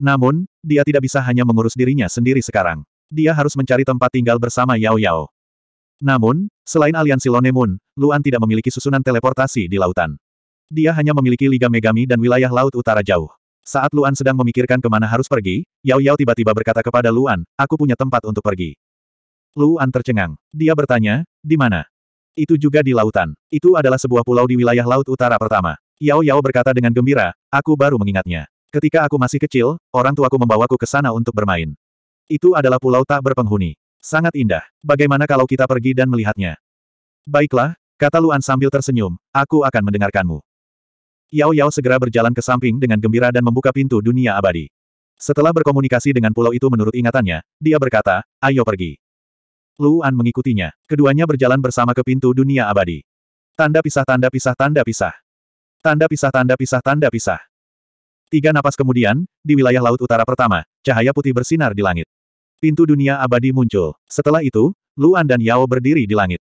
Namun, dia tidak bisa hanya mengurus dirinya sendiri sekarang. Dia harus mencari tempat tinggal bersama Yao Yao. Namun, selain aliansi Lone Moon, Luan tidak memiliki susunan teleportasi di lautan. Dia hanya memiliki Liga Megami dan wilayah laut utara jauh. Saat Luan sedang memikirkan kemana harus pergi, Yao Yao tiba-tiba berkata kepada Luan, aku punya tempat untuk pergi. Luan tercengang. Dia bertanya, di mana? Itu juga di lautan. Itu adalah sebuah pulau di wilayah laut utara pertama. Yao Yao berkata dengan gembira, aku baru mengingatnya. Ketika aku masih kecil, orang tuaku membawaku ke sana untuk bermain. Itu adalah pulau tak berpenghuni. Sangat indah. Bagaimana kalau kita pergi dan melihatnya? Baiklah, kata Luan sambil tersenyum, aku akan mendengarkanmu. Yao Yao segera berjalan ke samping dengan gembira dan membuka pintu dunia abadi. Setelah berkomunikasi dengan pulau itu menurut ingatannya, dia berkata, ayo pergi. Luan mengikutinya. Keduanya berjalan bersama ke pintu dunia abadi. Tanda pisah tanda pisah tanda pisah. Tanda pisah tanda pisah tanda pisah. Tiga napas kemudian, di wilayah laut utara pertama, cahaya putih bersinar di langit. Pintu dunia abadi muncul. Setelah itu, Luan dan Yao berdiri di langit.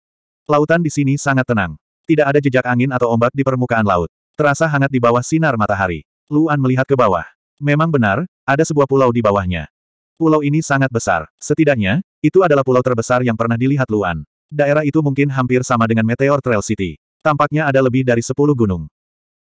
Lautan di sini sangat tenang. Tidak ada jejak angin atau ombak di permukaan laut. Terasa hangat di bawah sinar matahari. Luan melihat ke bawah. Memang benar, ada sebuah pulau di bawahnya. Pulau ini sangat besar. Setidaknya, itu adalah pulau terbesar yang pernah dilihat Luan. Daerah itu mungkin hampir sama dengan Meteor Trail City. Tampaknya ada lebih dari sepuluh gunung.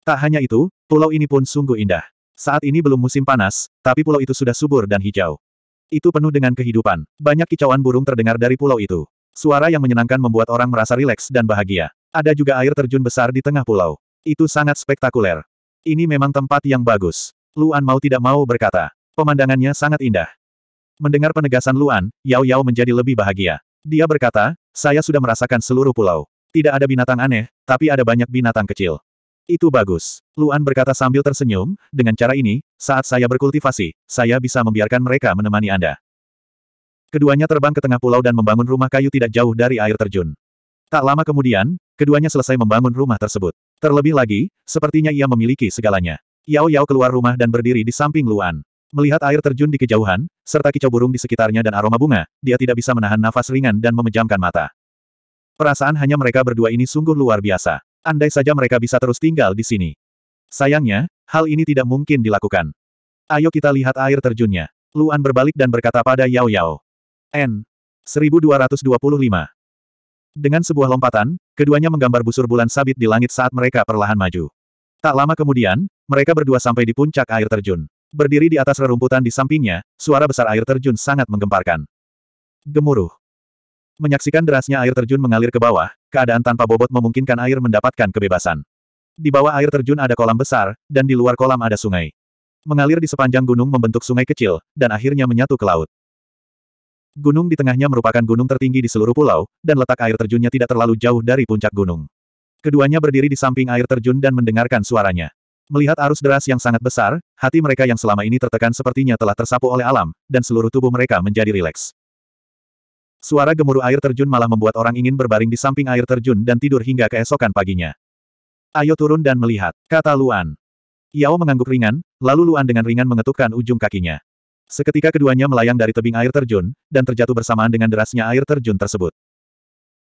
Tak hanya itu, pulau ini pun sungguh indah. Saat ini belum musim panas, tapi pulau itu sudah subur dan hijau. Itu penuh dengan kehidupan. Banyak kicauan burung terdengar dari pulau itu. Suara yang menyenangkan membuat orang merasa rileks dan bahagia. Ada juga air terjun besar di tengah pulau. Itu sangat spektakuler. Ini memang tempat yang bagus. Luan mau tidak mau berkata. Pemandangannya sangat indah. Mendengar penegasan Luan, Yao Yao menjadi lebih bahagia. Dia berkata, saya sudah merasakan seluruh pulau. Tidak ada binatang aneh, tapi ada banyak binatang kecil. Itu bagus. Luan berkata sambil tersenyum, dengan cara ini, saat saya berkultivasi, saya bisa membiarkan mereka menemani Anda. Keduanya terbang ke tengah pulau dan membangun rumah kayu tidak jauh dari air terjun. Tak lama kemudian, keduanya selesai membangun rumah tersebut. Terlebih lagi, sepertinya ia memiliki segalanya. Yao Yao keluar rumah dan berdiri di samping Luan. Melihat air terjun di kejauhan, serta kicau burung di sekitarnya dan aroma bunga, dia tidak bisa menahan nafas ringan dan memejamkan mata. Perasaan hanya mereka berdua ini sungguh luar biasa. Andai saja mereka bisa terus tinggal di sini. Sayangnya, hal ini tidak mungkin dilakukan. Ayo kita lihat air terjunnya. Luan berbalik dan berkata pada Yao Yao. N. 1225. Dengan sebuah lompatan, keduanya menggambar busur bulan sabit di langit saat mereka perlahan maju. Tak lama kemudian, mereka berdua sampai di puncak air terjun. Berdiri di atas rerumputan di sampingnya, suara besar air terjun sangat menggemparkan. Gemuruh. Menyaksikan derasnya air terjun mengalir ke bawah, keadaan tanpa bobot memungkinkan air mendapatkan kebebasan. Di bawah air terjun ada kolam besar, dan di luar kolam ada sungai. Mengalir di sepanjang gunung membentuk sungai kecil, dan akhirnya menyatu ke laut. Gunung di tengahnya merupakan gunung tertinggi di seluruh pulau, dan letak air terjunnya tidak terlalu jauh dari puncak gunung. Keduanya berdiri di samping air terjun dan mendengarkan suaranya. Melihat arus deras yang sangat besar, hati mereka yang selama ini tertekan sepertinya telah tersapu oleh alam, dan seluruh tubuh mereka menjadi rileks. Suara gemuruh air terjun malah membuat orang ingin berbaring di samping air terjun dan tidur hingga keesokan paginya. Ayo turun dan melihat, kata Luan. Yao mengangguk ringan, lalu Luan dengan ringan mengetukkan ujung kakinya. Seketika keduanya melayang dari tebing air terjun, dan terjatuh bersamaan dengan derasnya air terjun tersebut.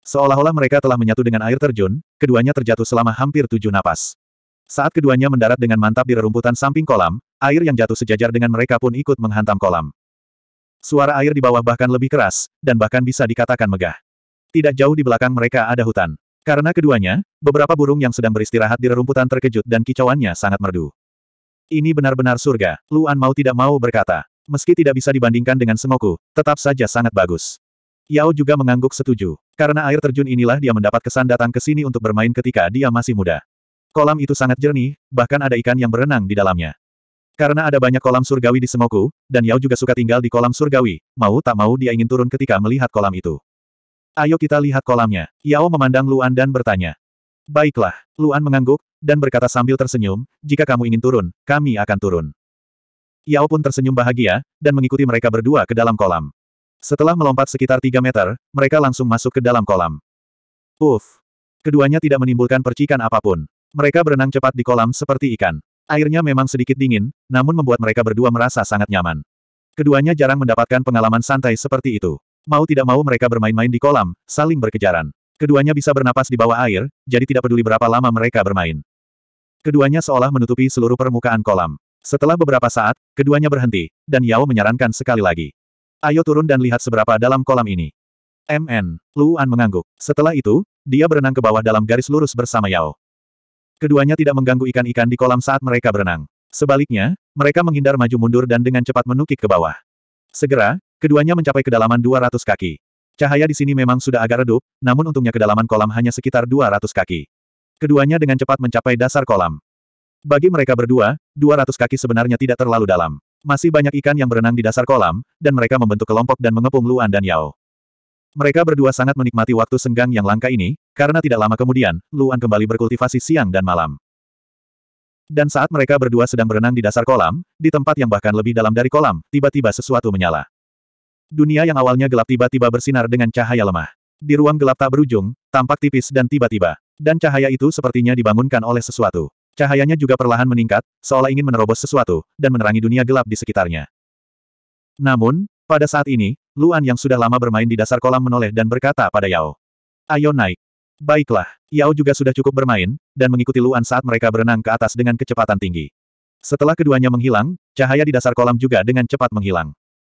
Seolah-olah mereka telah menyatu dengan air terjun, keduanya terjatuh selama hampir tujuh napas. Saat keduanya mendarat dengan mantap di rerumputan samping kolam, air yang jatuh sejajar dengan mereka pun ikut menghantam kolam. Suara air di bawah bahkan lebih keras, dan bahkan bisa dikatakan megah. Tidak jauh di belakang mereka ada hutan. Karena keduanya, beberapa burung yang sedang beristirahat di rerumputan terkejut dan kicauannya sangat merdu. Ini benar-benar surga, Luan mau tidak mau berkata. Meski tidak bisa dibandingkan dengan Semoku, tetap saja sangat bagus. Yao juga mengangguk setuju. Karena air terjun inilah dia mendapat kesan datang ke sini untuk bermain ketika dia masih muda. Kolam itu sangat jernih, bahkan ada ikan yang berenang di dalamnya. Karena ada banyak kolam surgawi di Semoku, dan Yao juga suka tinggal di kolam surgawi, mau tak mau dia ingin turun ketika melihat kolam itu. Ayo kita lihat kolamnya. Yao memandang Luan dan bertanya. Baiklah, Luan mengangguk, dan berkata sambil tersenyum, jika kamu ingin turun, kami akan turun. Yao pun tersenyum bahagia, dan mengikuti mereka berdua ke dalam kolam. Setelah melompat sekitar 3 meter, mereka langsung masuk ke dalam kolam. Uff! Keduanya tidak menimbulkan percikan apapun. Mereka berenang cepat di kolam seperti ikan. Airnya memang sedikit dingin, namun membuat mereka berdua merasa sangat nyaman. Keduanya jarang mendapatkan pengalaman santai seperti itu. Mau tidak mau mereka bermain-main di kolam, saling berkejaran. Keduanya bisa bernapas di bawah air, jadi tidak peduli berapa lama mereka bermain. Keduanya seolah menutupi seluruh permukaan kolam. Setelah beberapa saat, keduanya berhenti, dan Yao menyarankan sekali lagi. Ayo turun dan lihat seberapa dalam kolam ini. MN, Luan mengangguk. Setelah itu, dia berenang ke bawah dalam garis lurus bersama Yao. Keduanya tidak mengganggu ikan-ikan di kolam saat mereka berenang. Sebaliknya, mereka menghindar maju mundur dan dengan cepat menukik ke bawah. Segera, keduanya mencapai kedalaman 200 kaki. Cahaya di sini memang sudah agak redup, namun untungnya kedalaman kolam hanya sekitar 200 kaki. Keduanya dengan cepat mencapai dasar kolam. Bagi mereka berdua, 200 kaki sebenarnya tidak terlalu dalam. Masih banyak ikan yang berenang di dasar kolam, dan mereka membentuk kelompok dan mengepung Luan dan Yao. Mereka berdua sangat menikmati waktu senggang yang langka ini, karena tidak lama kemudian, Luan kembali berkultivasi siang dan malam. Dan saat mereka berdua sedang berenang di dasar kolam, di tempat yang bahkan lebih dalam dari kolam, tiba-tiba sesuatu menyala. Dunia yang awalnya gelap tiba-tiba bersinar dengan cahaya lemah. Di ruang gelap tak berujung, tampak tipis dan tiba-tiba. Dan cahaya itu sepertinya dibangunkan oleh sesuatu. Cahayanya juga perlahan meningkat, seolah ingin menerobos sesuatu, dan menerangi dunia gelap di sekitarnya. Namun, pada saat ini, Luan yang sudah lama bermain di dasar kolam menoleh dan berkata pada Yao. Ayo naik. Baiklah, Yao juga sudah cukup bermain, dan mengikuti Luan saat mereka berenang ke atas dengan kecepatan tinggi. Setelah keduanya menghilang, cahaya di dasar kolam juga dengan cepat menghilang.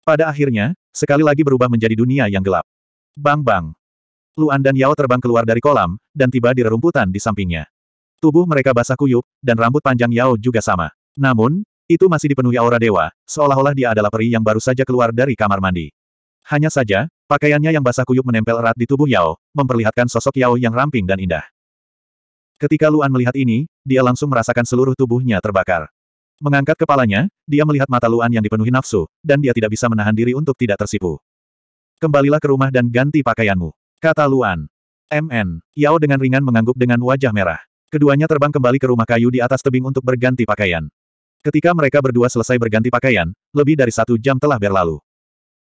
Pada akhirnya, sekali lagi berubah menjadi dunia yang gelap. Bang-bang. Luan dan Yao terbang keluar dari kolam, dan tiba di rerumputan di sampingnya. Tubuh mereka basah kuyup, dan rambut panjang Yao juga sama. Namun, itu masih dipenuhi aura dewa, seolah-olah dia adalah peri yang baru saja keluar dari kamar mandi. Hanya saja, pakaiannya yang basah kuyup menempel erat di tubuh Yao, memperlihatkan sosok Yao yang ramping dan indah. Ketika Luan melihat ini, dia langsung merasakan seluruh tubuhnya terbakar. Mengangkat kepalanya, dia melihat mata Luan yang dipenuhi nafsu, dan dia tidak bisa menahan diri untuk tidak tersipu. Kembalilah ke rumah dan ganti pakaianmu, kata Luan. MN, Yao dengan ringan mengangguk dengan wajah merah. Keduanya terbang kembali ke rumah kayu di atas tebing untuk berganti pakaian. Ketika mereka berdua selesai berganti pakaian, lebih dari satu jam telah berlalu.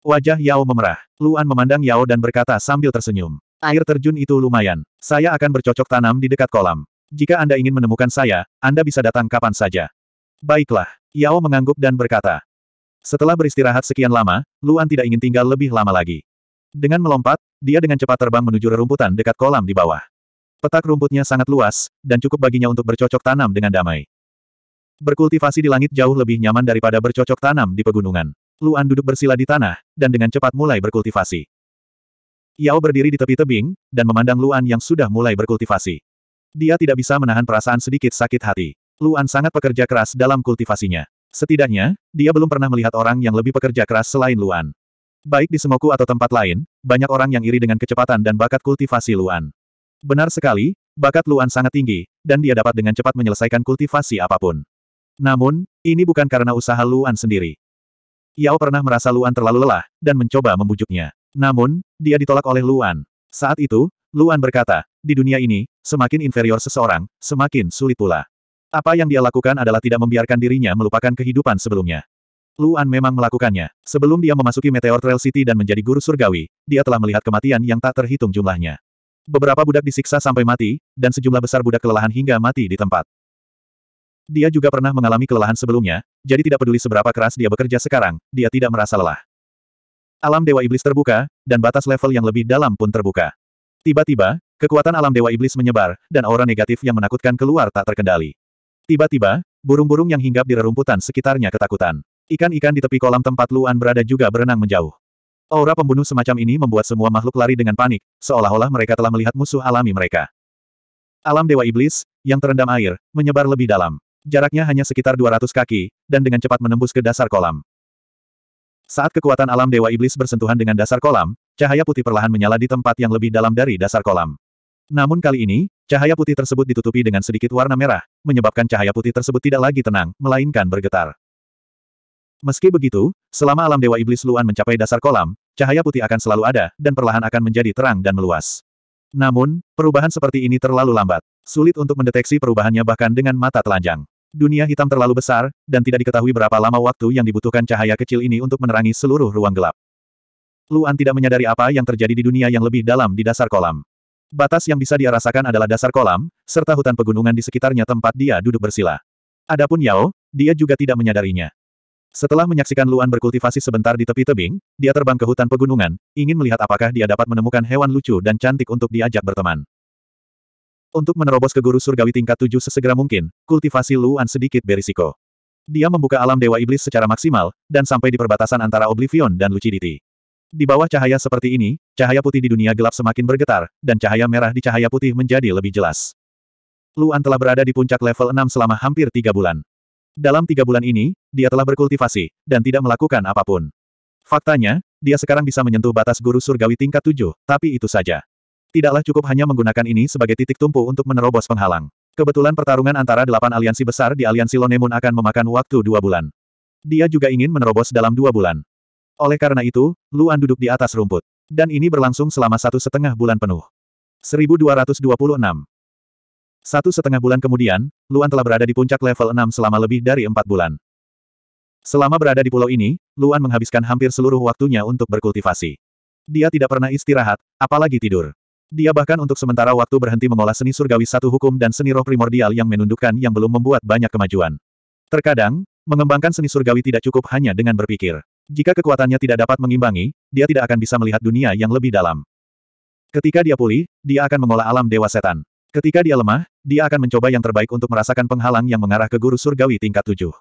Wajah Yao memerah. Luan memandang Yao dan berkata sambil tersenyum. Air terjun itu lumayan. Saya akan bercocok tanam di dekat kolam. Jika Anda ingin menemukan saya, Anda bisa datang kapan saja. Baiklah. Yao mengangguk dan berkata. Setelah beristirahat sekian lama, Luan tidak ingin tinggal lebih lama lagi. Dengan melompat, dia dengan cepat terbang menuju rerumputan dekat kolam di bawah. Petak rumputnya sangat luas, dan cukup baginya untuk bercocok tanam dengan damai. Berkultivasi di langit jauh lebih nyaman daripada bercocok tanam di pegunungan. Luan duduk bersila di tanah, dan dengan cepat mulai berkultivasi. Yao berdiri di tepi tebing, dan memandang Luan yang sudah mulai berkultivasi. Dia tidak bisa menahan perasaan sedikit sakit hati. Luan sangat pekerja keras dalam kultivasinya. Setidaknya, dia belum pernah melihat orang yang lebih pekerja keras selain Luan. Baik di Semoku atau tempat lain, banyak orang yang iri dengan kecepatan dan bakat kultivasi Luan. Benar sekali, bakat Luan sangat tinggi, dan dia dapat dengan cepat menyelesaikan kultivasi apapun. Namun, ini bukan karena usaha Luan sendiri. Yao pernah merasa Luan terlalu lelah, dan mencoba membujuknya. Namun, dia ditolak oleh Luan. Saat itu, Luan berkata, di dunia ini, semakin inferior seseorang, semakin sulit pula. Apa yang dia lakukan adalah tidak membiarkan dirinya melupakan kehidupan sebelumnya. Luan memang melakukannya. Sebelum dia memasuki Meteor Trail City dan menjadi guru surgawi, dia telah melihat kematian yang tak terhitung jumlahnya. Beberapa budak disiksa sampai mati, dan sejumlah besar budak kelelahan hingga mati di tempat. Dia juga pernah mengalami kelelahan sebelumnya, jadi tidak peduli seberapa keras dia bekerja sekarang, dia tidak merasa lelah. Alam Dewa Iblis terbuka, dan batas level yang lebih dalam pun terbuka. Tiba-tiba, kekuatan alam Dewa Iblis menyebar, dan aura negatif yang menakutkan keluar tak terkendali. Tiba-tiba, burung-burung yang hinggap di rerumputan sekitarnya ketakutan. Ikan-ikan di tepi kolam tempat Luan berada juga berenang menjauh. Aura pembunuh semacam ini membuat semua makhluk lari dengan panik, seolah-olah mereka telah melihat musuh alami mereka. Alam Dewa Iblis, yang terendam air, menyebar lebih dalam. Jaraknya hanya sekitar 200 kaki, dan dengan cepat menembus ke dasar kolam. Saat kekuatan alam Dewa Iblis bersentuhan dengan dasar kolam, cahaya putih perlahan menyala di tempat yang lebih dalam dari dasar kolam. Namun kali ini, cahaya putih tersebut ditutupi dengan sedikit warna merah, menyebabkan cahaya putih tersebut tidak lagi tenang, melainkan bergetar. Meski begitu, selama alam Dewa Iblis Luan mencapai dasar kolam, cahaya putih akan selalu ada, dan perlahan akan menjadi terang dan meluas. Namun, perubahan seperti ini terlalu lambat. Sulit untuk mendeteksi perubahannya bahkan dengan mata telanjang. Dunia hitam terlalu besar, dan tidak diketahui berapa lama waktu yang dibutuhkan cahaya kecil ini untuk menerangi seluruh ruang gelap. Luan tidak menyadari apa yang terjadi di dunia yang lebih dalam di dasar kolam. Batas yang bisa dia rasakan adalah dasar kolam, serta hutan pegunungan di sekitarnya tempat dia duduk bersila. Adapun Yao, dia juga tidak menyadarinya. Setelah menyaksikan Luan berkultivasi sebentar di tepi tebing, dia terbang ke hutan pegunungan, ingin melihat apakah dia dapat menemukan hewan lucu dan cantik untuk diajak berteman. Untuk menerobos ke guru surgawi tingkat tujuh sesegera mungkin, kultivasi Luan sedikit berisiko. Dia membuka alam dewa iblis secara maksimal, dan sampai di perbatasan antara Oblivion dan Lucidity. Di bawah cahaya seperti ini, cahaya putih di dunia gelap semakin bergetar, dan cahaya merah di cahaya putih menjadi lebih jelas. Luan telah berada di puncak level 6 selama hampir tiga bulan. Dalam tiga bulan ini, dia telah berkultivasi, dan tidak melakukan apapun. Faktanya, dia sekarang bisa menyentuh batas guru surgawi tingkat tujuh, tapi itu saja. Tidaklah cukup hanya menggunakan ini sebagai titik tumpu untuk menerobos penghalang. Kebetulan pertarungan antara delapan aliansi besar di aliansi Lonemun akan memakan waktu dua bulan. Dia juga ingin menerobos dalam dua bulan. Oleh karena itu, Luan duduk di atas rumput. Dan ini berlangsung selama satu setengah bulan penuh. 1226. Satu setengah bulan kemudian, Luan telah berada di puncak level 6 selama lebih dari empat bulan. Selama berada di pulau ini, Luan menghabiskan hampir seluruh waktunya untuk berkultivasi. Dia tidak pernah istirahat, apalagi tidur. Dia bahkan untuk sementara waktu berhenti mengolah seni surgawi satu hukum dan seni roh primordial yang menundukkan yang belum membuat banyak kemajuan. Terkadang, mengembangkan seni surgawi tidak cukup hanya dengan berpikir. Jika kekuatannya tidak dapat mengimbangi, dia tidak akan bisa melihat dunia yang lebih dalam. Ketika dia pulih, dia akan mengolah alam dewa setan. Ketika dia lemah, dia akan mencoba yang terbaik untuk merasakan penghalang yang mengarah ke guru surgawi tingkat tujuh.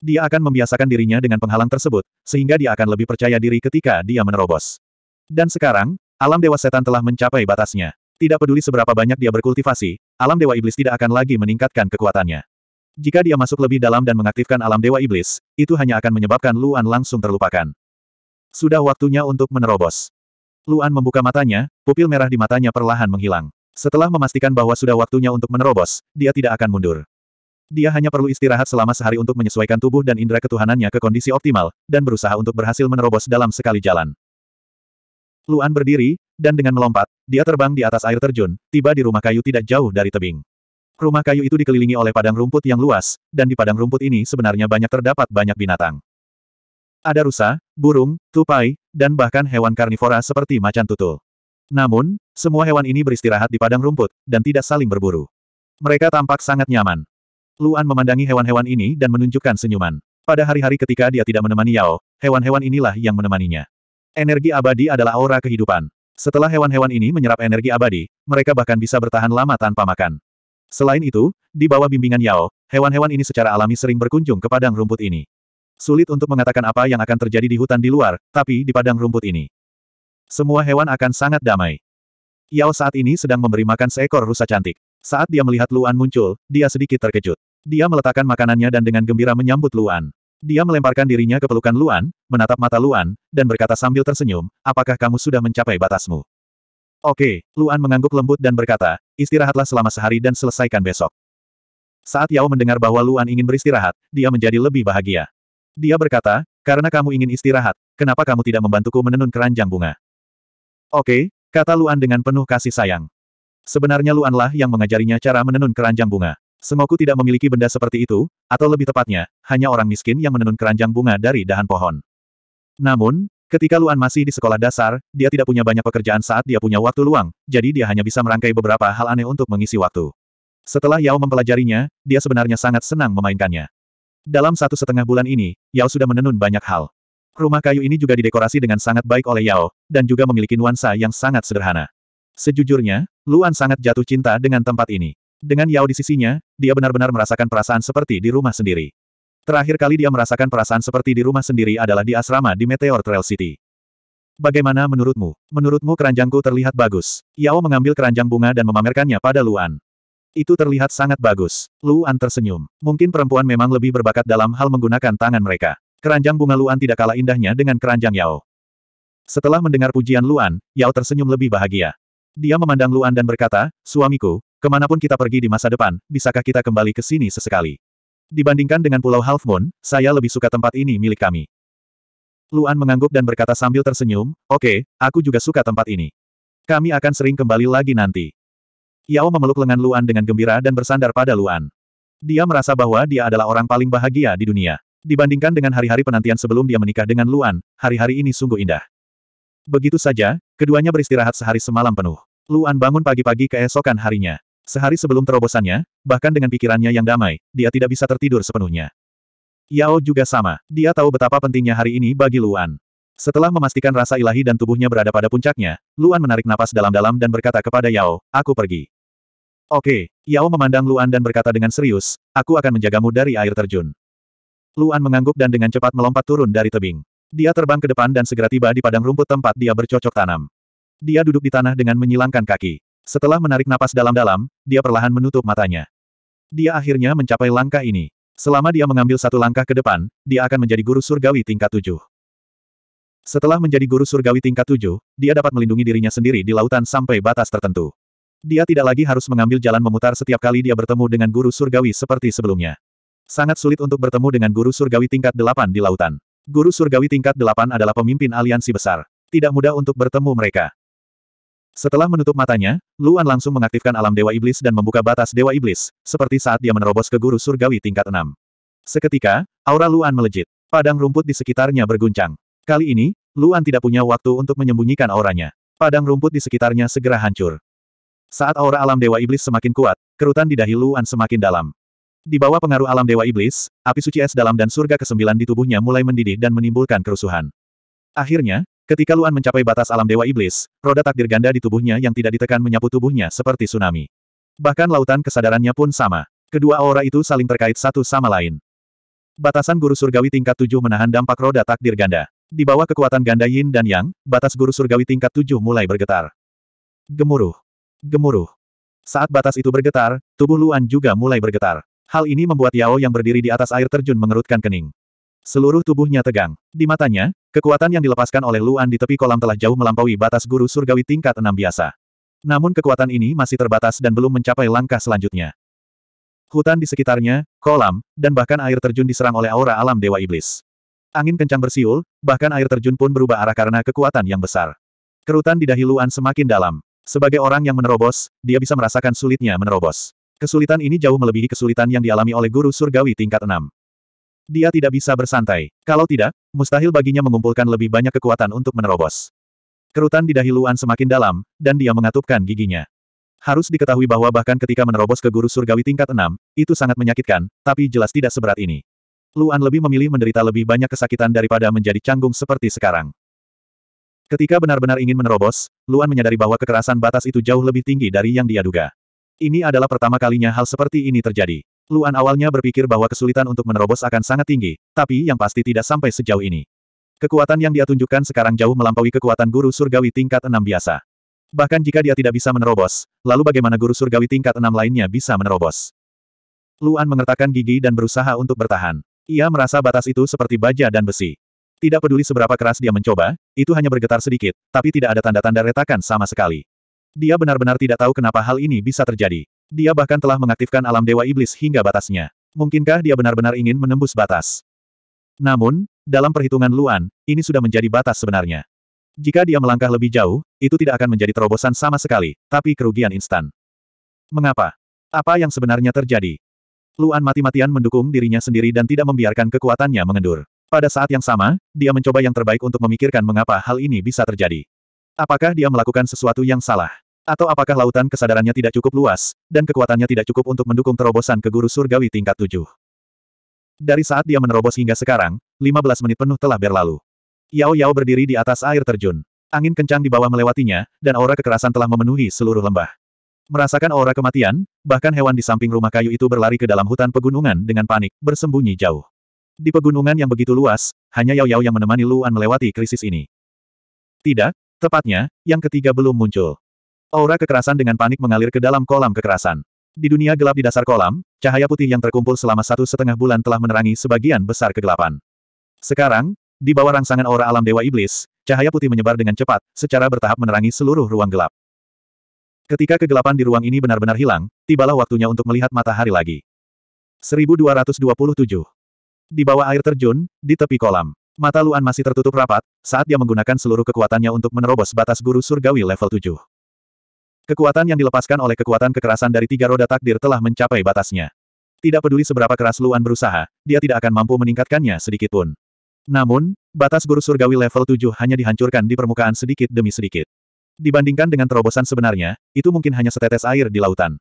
Dia akan membiasakan dirinya dengan penghalang tersebut, sehingga dia akan lebih percaya diri ketika dia menerobos. Dan sekarang, alam dewa setan telah mencapai batasnya. Tidak peduli seberapa banyak dia berkultivasi, alam dewa iblis tidak akan lagi meningkatkan kekuatannya. Jika dia masuk lebih dalam dan mengaktifkan alam dewa iblis, itu hanya akan menyebabkan Luan langsung terlupakan. Sudah waktunya untuk menerobos. Luan membuka matanya, pupil merah di matanya perlahan menghilang. Setelah memastikan bahwa sudah waktunya untuk menerobos, dia tidak akan mundur. Dia hanya perlu istirahat selama sehari untuk menyesuaikan tubuh dan indera ketuhanannya ke kondisi optimal, dan berusaha untuk berhasil menerobos dalam sekali jalan. Luan berdiri, dan dengan melompat, dia terbang di atas air terjun, tiba di rumah kayu tidak jauh dari tebing. Rumah kayu itu dikelilingi oleh padang rumput yang luas, dan di padang rumput ini sebenarnya banyak terdapat banyak binatang. Ada rusa, burung, tupai, dan bahkan hewan karnivora seperti macan tutul. Namun, semua hewan ini beristirahat di padang rumput, dan tidak saling berburu. Mereka tampak sangat nyaman. Luan memandangi hewan-hewan ini dan menunjukkan senyuman. Pada hari-hari ketika dia tidak menemani Yao, hewan-hewan inilah yang menemaninya. Energi abadi adalah aura kehidupan. Setelah hewan-hewan ini menyerap energi abadi, mereka bahkan bisa bertahan lama tanpa makan. Selain itu, di bawah bimbingan Yao, hewan-hewan ini secara alami sering berkunjung ke padang rumput ini. Sulit untuk mengatakan apa yang akan terjadi di hutan di luar, tapi di padang rumput ini. Semua hewan akan sangat damai. Yao saat ini sedang memberi makan seekor rusa cantik. Saat dia melihat Luan muncul, dia sedikit terkejut. Dia meletakkan makanannya dan dengan gembira menyambut Luan. Dia melemparkan dirinya ke pelukan Luan, menatap mata Luan, dan berkata sambil tersenyum, apakah kamu sudah mencapai batasmu? Oke, Luan mengangguk lembut dan berkata, istirahatlah selama sehari dan selesaikan besok. Saat Yao mendengar bahwa Luan ingin beristirahat, dia menjadi lebih bahagia. Dia berkata, karena kamu ingin istirahat, kenapa kamu tidak membantuku menenun keranjang bunga? Oke, kata Luan dengan penuh kasih sayang. Sebenarnya Luanlah yang mengajarinya cara menenun keranjang bunga. Sengoku tidak memiliki benda seperti itu, atau lebih tepatnya, hanya orang miskin yang menenun keranjang bunga dari dahan pohon. Namun, Ketika Luan masih di sekolah dasar, dia tidak punya banyak pekerjaan saat dia punya waktu luang, jadi dia hanya bisa merangkai beberapa hal aneh untuk mengisi waktu. Setelah Yao mempelajarinya, dia sebenarnya sangat senang memainkannya. Dalam satu setengah bulan ini, Yao sudah menenun banyak hal. Rumah kayu ini juga didekorasi dengan sangat baik oleh Yao, dan juga memiliki nuansa yang sangat sederhana. Sejujurnya, Luan sangat jatuh cinta dengan tempat ini. Dengan Yao di sisinya, dia benar-benar merasakan perasaan seperti di rumah sendiri. Terakhir kali dia merasakan perasaan seperti di rumah sendiri adalah di asrama di Meteor Trail City. Bagaimana menurutmu? Menurutmu keranjangku terlihat bagus. Yao mengambil keranjang bunga dan memamerkannya pada Luan. Itu terlihat sangat bagus. Luan tersenyum. Mungkin perempuan memang lebih berbakat dalam hal menggunakan tangan mereka. Keranjang bunga Luan tidak kalah indahnya dengan keranjang Yao. Setelah mendengar pujian Luan, Yao tersenyum lebih bahagia. Dia memandang Luan dan berkata, Suamiku, kemanapun kita pergi di masa depan, bisakah kita kembali ke sini sesekali? Dibandingkan dengan Pulau Half Moon, saya lebih suka tempat ini milik kami. Luan mengangguk dan berkata sambil tersenyum, Oke, okay, aku juga suka tempat ini. Kami akan sering kembali lagi nanti. Yao memeluk lengan Luan dengan gembira dan bersandar pada Luan. Dia merasa bahwa dia adalah orang paling bahagia di dunia. Dibandingkan dengan hari-hari penantian sebelum dia menikah dengan Luan, hari-hari ini sungguh indah. Begitu saja, keduanya beristirahat sehari semalam penuh. Luan bangun pagi-pagi keesokan harinya. Sehari sebelum terobosannya, bahkan dengan pikirannya yang damai, dia tidak bisa tertidur sepenuhnya. Yao juga sama, dia tahu betapa pentingnya hari ini bagi Luan. Setelah memastikan rasa ilahi dan tubuhnya berada pada puncaknya, Luan menarik napas dalam-dalam dan berkata kepada Yao, aku pergi. Oke, Yao memandang Luan dan berkata dengan serius, aku akan menjagamu dari air terjun. Luan mengangguk dan dengan cepat melompat turun dari tebing. Dia terbang ke depan dan segera tiba di padang rumput tempat dia bercocok tanam. Dia duduk di tanah dengan menyilangkan kaki. Setelah menarik napas dalam-dalam, dia perlahan menutup matanya. Dia akhirnya mencapai langkah ini. Selama dia mengambil satu langkah ke depan, dia akan menjadi guru surgawi tingkat tujuh. Setelah menjadi guru surgawi tingkat tujuh, dia dapat melindungi dirinya sendiri di lautan sampai batas tertentu. Dia tidak lagi harus mengambil jalan memutar setiap kali dia bertemu dengan guru surgawi seperti sebelumnya. Sangat sulit untuk bertemu dengan guru surgawi tingkat delapan di lautan. Guru surgawi tingkat delapan adalah pemimpin aliansi besar. Tidak mudah untuk bertemu mereka. Setelah menutup matanya, Luan langsung mengaktifkan alam Dewa Iblis dan membuka batas Dewa Iblis, seperti saat dia menerobos ke guru surgawi tingkat 6. Seketika, aura Luan melejit. Padang rumput di sekitarnya berguncang. Kali ini, Luan tidak punya waktu untuk menyembunyikan auranya. Padang rumput di sekitarnya segera hancur. Saat aura alam Dewa Iblis semakin kuat, kerutan di dahi Luan semakin dalam. Di bawah pengaruh alam Dewa Iblis, api suci es dalam dan surga kesembilan di tubuhnya mulai mendidih dan menimbulkan kerusuhan. Akhirnya, ketika Luan mencapai batas alam Dewa Iblis, roda takdir ganda di tubuhnya yang tidak ditekan menyapu tubuhnya seperti tsunami. Bahkan lautan kesadarannya pun sama. Kedua aura itu saling terkait satu sama lain. Batasan guru surgawi tingkat tujuh menahan dampak roda takdir ganda. Di bawah kekuatan ganda yin dan yang, batas guru surgawi tingkat tujuh mulai bergetar. Gemuruh. Gemuruh. Saat batas itu bergetar, tubuh Luan juga mulai bergetar. Hal ini membuat Yao yang berdiri di atas air terjun mengerutkan kening. Seluruh tubuhnya tegang. Di matanya, kekuatan yang dilepaskan oleh Luan di tepi kolam telah jauh melampaui batas guru surgawi tingkat enam biasa. Namun kekuatan ini masih terbatas dan belum mencapai langkah selanjutnya. Hutan di sekitarnya, kolam, dan bahkan air terjun diserang oleh aura alam Dewa Iblis. Angin kencang bersiul, bahkan air terjun pun berubah arah karena kekuatan yang besar. Kerutan di dahi Luan semakin dalam. Sebagai orang yang menerobos, dia bisa merasakan sulitnya menerobos. Kesulitan ini jauh melebihi kesulitan yang dialami oleh guru surgawi tingkat 6. Dia tidak bisa bersantai. Kalau tidak, mustahil baginya mengumpulkan lebih banyak kekuatan untuk menerobos. Kerutan di dahi Luan semakin dalam, dan dia mengatupkan giginya. Harus diketahui bahwa bahkan ketika menerobos ke guru surgawi tingkat 6, itu sangat menyakitkan, tapi jelas tidak seberat ini. Luan lebih memilih menderita lebih banyak kesakitan daripada menjadi canggung seperti sekarang. Ketika benar-benar ingin menerobos, Luan menyadari bahwa kekerasan batas itu jauh lebih tinggi dari yang dia duga. Ini adalah pertama kalinya hal seperti ini terjadi. Luan awalnya berpikir bahwa kesulitan untuk menerobos akan sangat tinggi, tapi yang pasti tidak sampai sejauh ini. Kekuatan yang dia tunjukkan sekarang jauh melampaui kekuatan guru surgawi tingkat Enam biasa. Bahkan jika dia tidak bisa menerobos, lalu bagaimana guru surgawi tingkat Enam lainnya bisa menerobos? Luan mengertakkan gigi dan berusaha untuk bertahan. Ia merasa batas itu seperti baja dan besi. Tidak peduli seberapa keras dia mencoba, itu hanya bergetar sedikit, tapi tidak ada tanda-tanda retakan sama sekali. Dia benar-benar tidak tahu kenapa hal ini bisa terjadi. Dia bahkan telah mengaktifkan alam dewa iblis hingga batasnya. Mungkinkah dia benar-benar ingin menembus batas? Namun, dalam perhitungan Luan, ini sudah menjadi batas sebenarnya. Jika dia melangkah lebih jauh, itu tidak akan menjadi terobosan sama sekali, tapi kerugian instan. Mengapa? Apa yang sebenarnya terjadi? Luan mati-matian mendukung dirinya sendiri dan tidak membiarkan kekuatannya mengendur. Pada saat yang sama, dia mencoba yang terbaik untuk memikirkan mengapa hal ini bisa terjadi. Apakah dia melakukan sesuatu yang salah? Atau apakah lautan kesadarannya tidak cukup luas, dan kekuatannya tidak cukup untuk mendukung terobosan ke guru surgawi tingkat tujuh? Dari saat dia menerobos hingga sekarang, 15 menit penuh telah berlalu. Yao Yao berdiri di atas air terjun. Angin kencang di bawah melewatinya, dan aura kekerasan telah memenuhi seluruh lembah. Merasakan aura kematian, bahkan hewan di samping rumah kayu itu berlari ke dalam hutan pegunungan dengan panik, bersembunyi jauh. Di pegunungan yang begitu luas, hanya Yao Yao yang menemani Luan melewati krisis ini. Tidak, Tepatnya, yang ketiga belum muncul. Aura kekerasan dengan panik mengalir ke dalam kolam kekerasan. Di dunia gelap di dasar kolam, cahaya putih yang terkumpul selama satu setengah bulan telah menerangi sebagian besar kegelapan. Sekarang, di bawah rangsangan aura alam Dewa Iblis, cahaya putih menyebar dengan cepat, secara bertahap menerangi seluruh ruang gelap. Ketika kegelapan di ruang ini benar-benar hilang, tibalah waktunya untuk melihat matahari lagi. 1227 Di bawah air terjun, di tepi kolam. Mata Luan masih tertutup rapat, saat dia menggunakan seluruh kekuatannya untuk menerobos batas guru surgawi level 7. Kekuatan yang dilepaskan oleh kekuatan kekerasan dari tiga roda takdir telah mencapai batasnya. Tidak peduli seberapa keras Luan berusaha, dia tidak akan mampu meningkatkannya sedikit pun. Namun, batas guru surgawi level 7 hanya dihancurkan di permukaan sedikit demi sedikit. Dibandingkan dengan terobosan sebenarnya, itu mungkin hanya setetes air di lautan.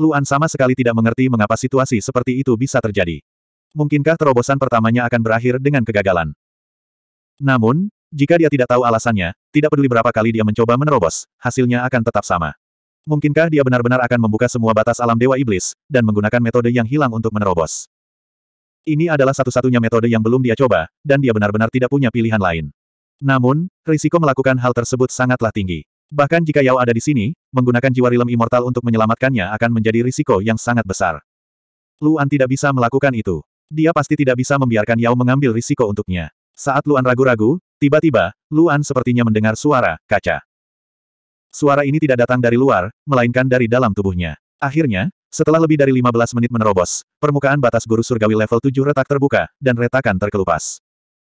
Luan sama sekali tidak mengerti mengapa situasi seperti itu bisa terjadi mungkinkah terobosan pertamanya akan berakhir dengan kegagalan? Namun, jika dia tidak tahu alasannya, tidak peduli berapa kali dia mencoba menerobos, hasilnya akan tetap sama. Mungkinkah dia benar-benar akan membuka semua batas alam Dewa Iblis, dan menggunakan metode yang hilang untuk menerobos? Ini adalah satu-satunya metode yang belum dia coba, dan dia benar-benar tidak punya pilihan lain. Namun, risiko melakukan hal tersebut sangatlah tinggi. Bahkan jika Yao ada di sini, menggunakan jiwa rilem immortal untuk menyelamatkannya akan menjadi risiko yang sangat besar. Luan tidak bisa melakukan itu. Dia pasti tidak bisa membiarkan Yao mengambil risiko untuknya. Saat Luan ragu-ragu, tiba-tiba, Luan sepertinya mendengar suara kaca. Suara ini tidak datang dari luar, melainkan dari dalam tubuhnya. Akhirnya, setelah lebih dari 15 menit menerobos, permukaan batas guru surgawi level 7 retak terbuka, dan retakan terkelupas.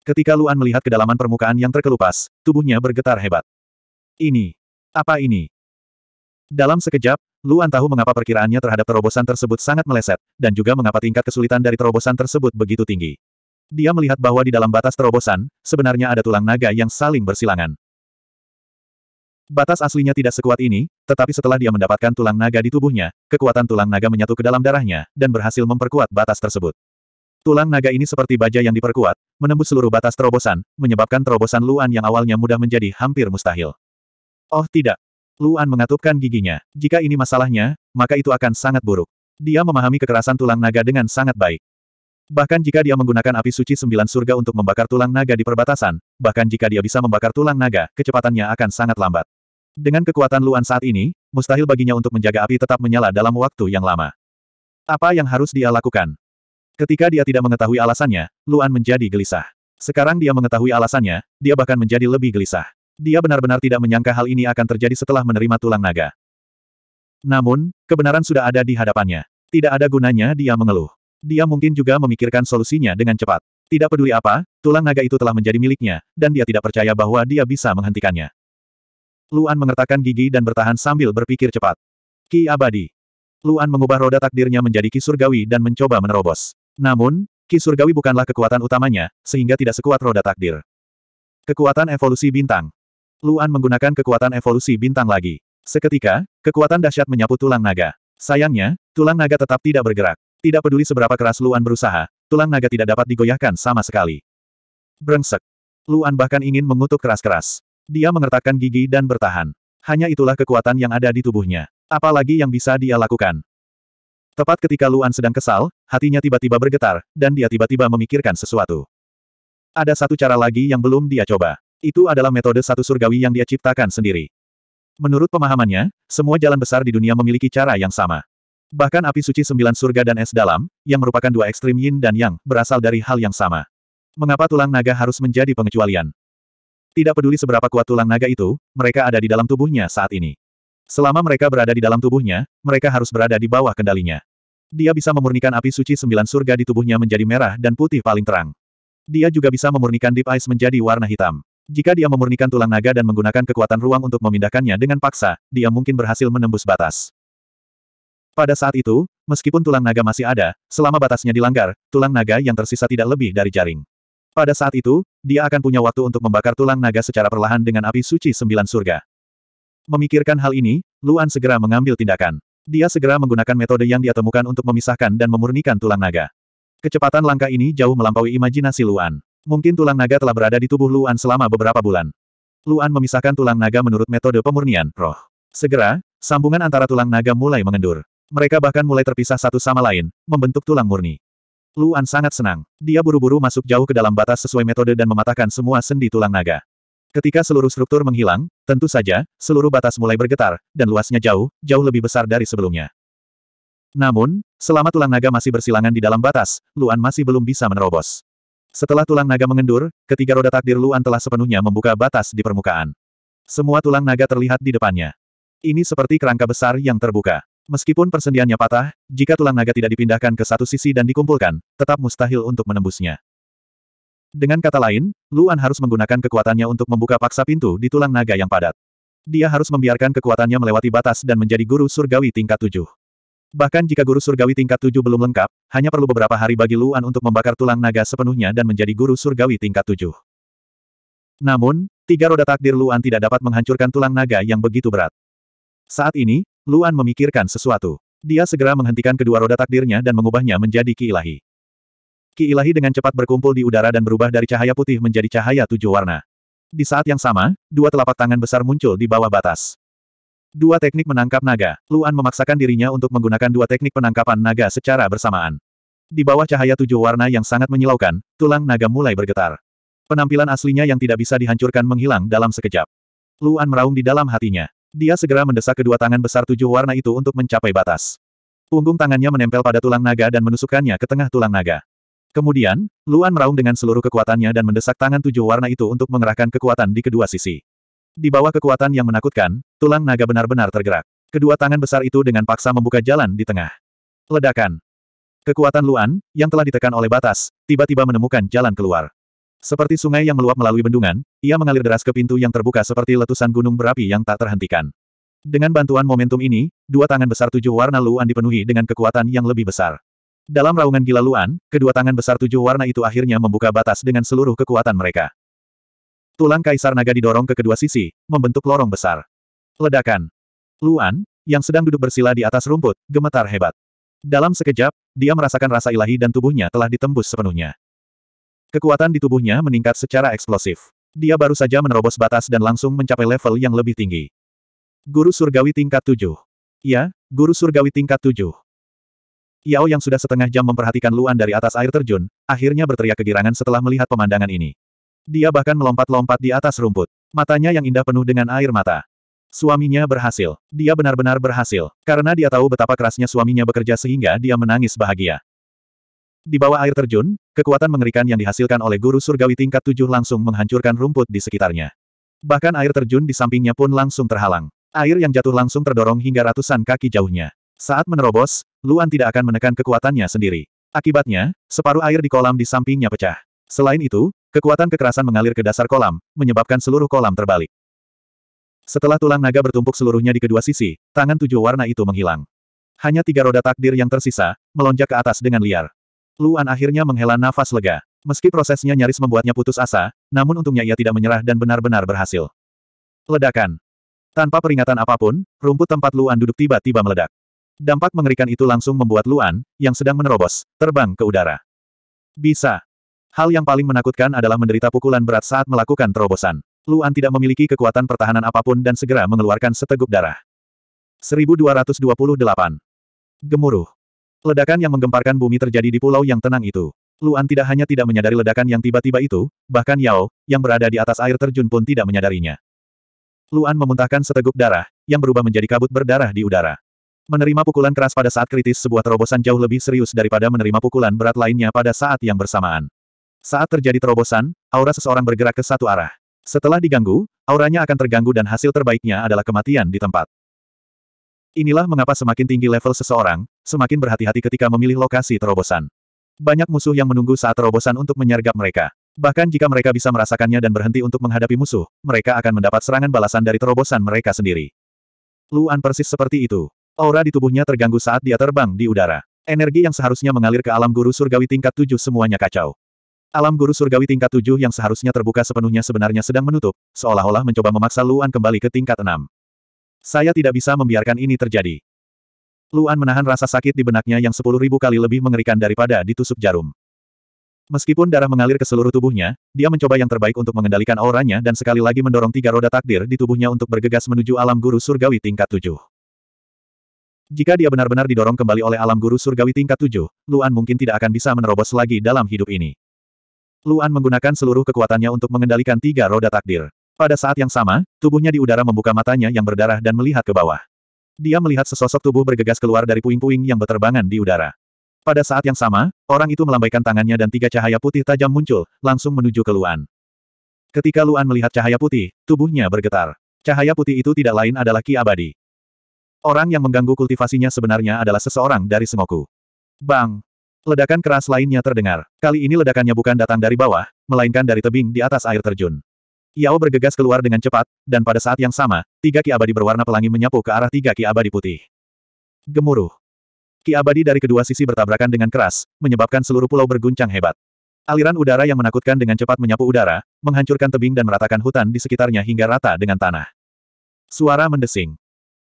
Ketika Luan melihat kedalaman permukaan yang terkelupas, tubuhnya bergetar hebat. Ini. Apa ini? Dalam sekejap, Luan tahu mengapa perkiraannya terhadap terobosan tersebut sangat meleset, dan juga mengapa tingkat kesulitan dari terobosan tersebut begitu tinggi. Dia melihat bahwa di dalam batas terobosan, sebenarnya ada tulang naga yang saling bersilangan. Batas aslinya tidak sekuat ini, tetapi setelah dia mendapatkan tulang naga di tubuhnya, kekuatan tulang naga menyatu ke dalam darahnya, dan berhasil memperkuat batas tersebut. Tulang naga ini seperti baja yang diperkuat, menembus seluruh batas terobosan, menyebabkan terobosan Luan yang awalnya mudah menjadi hampir mustahil. Oh tidak, Luan mengatupkan giginya. Jika ini masalahnya, maka itu akan sangat buruk. Dia memahami kekerasan tulang naga dengan sangat baik. Bahkan jika dia menggunakan api suci sembilan surga untuk membakar tulang naga di perbatasan, bahkan jika dia bisa membakar tulang naga, kecepatannya akan sangat lambat. Dengan kekuatan Luan saat ini, mustahil baginya untuk menjaga api tetap menyala dalam waktu yang lama. Apa yang harus dia lakukan? Ketika dia tidak mengetahui alasannya, Luan menjadi gelisah. Sekarang dia mengetahui alasannya, dia bahkan menjadi lebih gelisah. Dia benar-benar tidak menyangka hal ini akan terjadi setelah menerima tulang naga. Namun, kebenaran sudah ada di hadapannya. Tidak ada gunanya dia mengeluh. Dia mungkin juga memikirkan solusinya dengan cepat. Tidak peduli apa, tulang naga itu telah menjadi miliknya, dan dia tidak percaya bahwa dia bisa menghentikannya. Luan mengertakkan gigi dan bertahan sambil berpikir cepat. Ki abadi. Luan mengubah roda takdirnya menjadi ki surgawi dan mencoba menerobos. Namun, ki surgawi bukanlah kekuatan utamanya, sehingga tidak sekuat roda takdir. Kekuatan evolusi bintang. Luan menggunakan kekuatan evolusi bintang lagi. Seketika, kekuatan dahsyat menyapu tulang naga. Sayangnya, tulang naga tetap tidak bergerak. Tidak peduli seberapa keras Luan berusaha, tulang naga tidak dapat digoyahkan sama sekali. Brengsek. Luan bahkan ingin mengutuk keras-keras. Dia mengertakkan gigi dan bertahan. Hanya itulah kekuatan yang ada di tubuhnya. Apalagi yang bisa dia lakukan. Tepat ketika Luan sedang kesal, hatinya tiba-tiba bergetar, dan dia tiba-tiba memikirkan sesuatu. Ada satu cara lagi yang belum dia coba. Itu adalah metode satu surgawi yang dia ciptakan sendiri. Menurut pemahamannya, semua jalan besar di dunia memiliki cara yang sama. Bahkan api suci sembilan surga dan es dalam, yang merupakan dua ekstrim yin dan yang, berasal dari hal yang sama. Mengapa tulang naga harus menjadi pengecualian? Tidak peduli seberapa kuat tulang naga itu, mereka ada di dalam tubuhnya saat ini. Selama mereka berada di dalam tubuhnya, mereka harus berada di bawah kendalinya. Dia bisa memurnikan api suci sembilan surga di tubuhnya menjadi merah dan putih paling terang. Dia juga bisa memurnikan deep ice menjadi warna hitam. Jika dia memurnikan tulang naga dan menggunakan kekuatan ruang untuk memindahkannya dengan paksa, dia mungkin berhasil menembus batas. Pada saat itu, meskipun tulang naga masih ada, selama batasnya dilanggar, tulang naga yang tersisa tidak lebih dari jaring. Pada saat itu, dia akan punya waktu untuk membakar tulang naga secara perlahan dengan api suci sembilan surga. Memikirkan hal ini, Luan segera mengambil tindakan. Dia segera menggunakan metode yang dia temukan untuk memisahkan dan memurnikan tulang naga. Kecepatan langkah ini jauh melampaui imajinasi Luan. Mungkin tulang naga telah berada di tubuh Luan selama beberapa bulan. Luan memisahkan tulang naga menurut metode pemurnian roh. Segera, sambungan antara tulang naga mulai mengendur. Mereka bahkan mulai terpisah satu sama lain, membentuk tulang murni. Luan sangat senang. Dia buru-buru masuk jauh ke dalam batas sesuai metode dan mematahkan semua sendi tulang naga. Ketika seluruh struktur menghilang, tentu saja, seluruh batas mulai bergetar, dan luasnya jauh, jauh lebih besar dari sebelumnya. Namun, selama tulang naga masih bersilangan di dalam batas, Luan masih belum bisa menerobos. Setelah tulang naga mengendur, ketiga roda takdir Luan telah sepenuhnya membuka batas di permukaan. Semua tulang naga terlihat di depannya. Ini seperti kerangka besar yang terbuka. Meskipun persendiannya patah, jika tulang naga tidak dipindahkan ke satu sisi dan dikumpulkan, tetap mustahil untuk menembusnya. Dengan kata lain, Luan harus menggunakan kekuatannya untuk membuka paksa pintu di tulang naga yang padat. Dia harus membiarkan kekuatannya melewati batas dan menjadi guru surgawi tingkat tujuh. Bahkan jika guru surgawi tingkat tujuh belum lengkap, hanya perlu beberapa hari bagi Luan untuk membakar tulang naga sepenuhnya dan menjadi guru surgawi tingkat tujuh. Namun, tiga roda takdir Luan tidak dapat menghancurkan tulang naga yang begitu berat. Saat ini, Luan memikirkan sesuatu. Dia segera menghentikan kedua roda takdirnya dan mengubahnya menjadi Ki Ilahi. Ki Ilahi dengan cepat berkumpul di udara dan berubah dari cahaya putih menjadi cahaya tujuh warna. Di saat yang sama, dua telapak tangan besar muncul di bawah batas. Dua teknik menangkap naga, Luan memaksakan dirinya untuk menggunakan dua teknik penangkapan naga secara bersamaan. Di bawah cahaya tujuh warna yang sangat menyilaukan, tulang naga mulai bergetar. Penampilan aslinya yang tidak bisa dihancurkan menghilang dalam sekejap. Luan meraung di dalam hatinya. Dia segera mendesak kedua tangan besar tujuh warna itu untuk mencapai batas. Punggung tangannya menempel pada tulang naga dan menusukkannya ke tengah tulang naga. Kemudian, Luan meraung dengan seluruh kekuatannya dan mendesak tangan tujuh warna itu untuk mengerahkan kekuatan di kedua sisi. Di bawah kekuatan yang menakutkan, tulang naga benar-benar tergerak. Kedua tangan besar itu dengan paksa membuka jalan di tengah. Ledakan. Kekuatan Luan, yang telah ditekan oleh batas, tiba-tiba menemukan jalan keluar. Seperti sungai yang meluap melalui bendungan, ia mengalir deras ke pintu yang terbuka seperti letusan gunung berapi yang tak terhentikan. Dengan bantuan momentum ini, dua tangan besar tujuh warna Luan dipenuhi dengan kekuatan yang lebih besar. Dalam raungan gila Luan, kedua tangan besar tujuh warna itu akhirnya membuka batas dengan seluruh kekuatan mereka. Tulang kaisar naga didorong ke kedua sisi, membentuk lorong besar. Ledakan. Luan, yang sedang duduk bersila di atas rumput, gemetar hebat. Dalam sekejap, dia merasakan rasa ilahi dan tubuhnya telah ditembus sepenuhnya. Kekuatan di tubuhnya meningkat secara eksplosif. Dia baru saja menerobos batas dan langsung mencapai level yang lebih tinggi. Guru Surgawi tingkat 7. Ya, Guru Surgawi tingkat 7. Yao yang sudah setengah jam memperhatikan Luan dari atas air terjun, akhirnya berteriak kegirangan setelah melihat pemandangan ini. Dia bahkan melompat-lompat di atas rumput. Matanya yang indah penuh dengan air mata. Suaminya berhasil. Dia benar-benar berhasil, karena dia tahu betapa kerasnya suaminya bekerja sehingga dia menangis bahagia. Di bawah air terjun, kekuatan mengerikan yang dihasilkan oleh guru surgawi tingkat tujuh langsung menghancurkan rumput di sekitarnya. Bahkan air terjun di sampingnya pun langsung terhalang. Air yang jatuh langsung terdorong hingga ratusan kaki jauhnya. Saat menerobos, Luan tidak akan menekan kekuatannya sendiri. Akibatnya, separuh air di kolam di sampingnya pecah. Selain itu, Kekuatan kekerasan mengalir ke dasar kolam, menyebabkan seluruh kolam terbalik. Setelah tulang naga bertumpuk seluruhnya di kedua sisi, tangan tujuh warna itu menghilang. Hanya tiga roda takdir yang tersisa, melonjak ke atas dengan liar. Luan akhirnya menghela nafas lega. Meski prosesnya nyaris membuatnya putus asa, namun untungnya ia tidak menyerah dan benar-benar berhasil. Ledakan. Tanpa peringatan apapun, rumput tempat Luan duduk tiba-tiba meledak. Dampak mengerikan itu langsung membuat Luan, yang sedang menerobos, terbang ke udara. Bisa. Hal yang paling menakutkan adalah menderita pukulan berat saat melakukan terobosan. Luan tidak memiliki kekuatan pertahanan apapun dan segera mengeluarkan seteguk darah. 1228. Gemuruh. Ledakan yang menggemparkan bumi terjadi di pulau yang tenang itu. Luan tidak hanya tidak menyadari ledakan yang tiba-tiba itu, bahkan Yao, yang berada di atas air terjun pun tidak menyadarinya. Luan memuntahkan seteguk darah, yang berubah menjadi kabut berdarah di udara. Menerima pukulan keras pada saat kritis sebuah terobosan jauh lebih serius daripada menerima pukulan berat lainnya pada saat yang bersamaan. Saat terjadi terobosan, aura seseorang bergerak ke satu arah. Setelah diganggu, auranya akan terganggu dan hasil terbaiknya adalah kematian di tempat. Inilah mengapa semakin tinggi level seseorang, semakin berhati-hati ketika memilih lokasi terobosan. Banyak musuh yang menunggu saat terobosan untuk menyergap mereka. Bahkan jika mereka bisa merasakannya dan berhenti untuk menghadapi musuh, mereka akan mendapat serangan balasan dari terobosan mereka sendiri. Luan persis seperti itu. Aura di tubuhnya terganggu saat dia terbang di udara. Energi yang seharusnya mengalir ke alam guru surgawi tingkat tujuh semuanya kacau. Alam guru surgawi tingkat tujuh yang seharusnya terbuka sepenuhnya sebenarnya sedang menutup, seolah-olah mencoba memaksa Luan kembali ke tingkat enam. Saya tidak bisa membiarkan ini terjadi. Luan menahan rasa sakit di benaknya yang sepuluh ribu kali lebih mengerikan daripada ditusuk jarum. Meskipun darah mengalir ke seluruh tubuhnya, dia mencoba yang terbaik untuk mengendalikan auranya dan sekali lagi mendorong tiga roda takdir di tubuhnya untuk bergegas menuju alam guru surgawi tingkat tujuh. Jika dia benar-benar didorong kembali oleh alam guru surgawi tingkat tujuh, Luan mungkin tidak akan bisa menerobos lagi dalam hidup ini. Luan menggunakan seluruh kekuatannya untuk mengendalikan tiga roda takdir. Pada saat yang sama, tubuhnya di udara membuka matanya yang berdarah dan melihat ke bawah. Dia melihat sesosok tubuh bergegas keluar dari puing-puing yang berterbangan di udara. Pada saat yang sama, orang itu melambaikan tangannya dan tiga cahaya putih tajam muncul, langsung menuju ke Luan. Ketika Luan melihat cahaya putih, tubuhnya bergetar. Cahaya putih itu tidak lain adalah Ki Abadi. Orang yang mengganggu kultivasinya sebenarnya adalah seseorang dari semoku. Bang! Ledakan keras lainnya terdengar. Kali ini ledakannya bukan datang dari bawah, melainkan dari tebing di atas air terjun. Yao bergegas keluar dengan cepat, dan pada saat yang sama, tiga ki abadi berwarna pelangi menyapu ke arah tiga ki abadi putih. Gemuruh. Ki abadi dari kedua sisi bertabrakan dengan keras, menyebabkan seluruh pulau berguncang hebat. Aliran udara yang menakutkan dengan cepat menyapu udara, menghancurkan tebing dan meratakan hutan di sekitarnya hingga rata dengan tanah. Suara mendesing.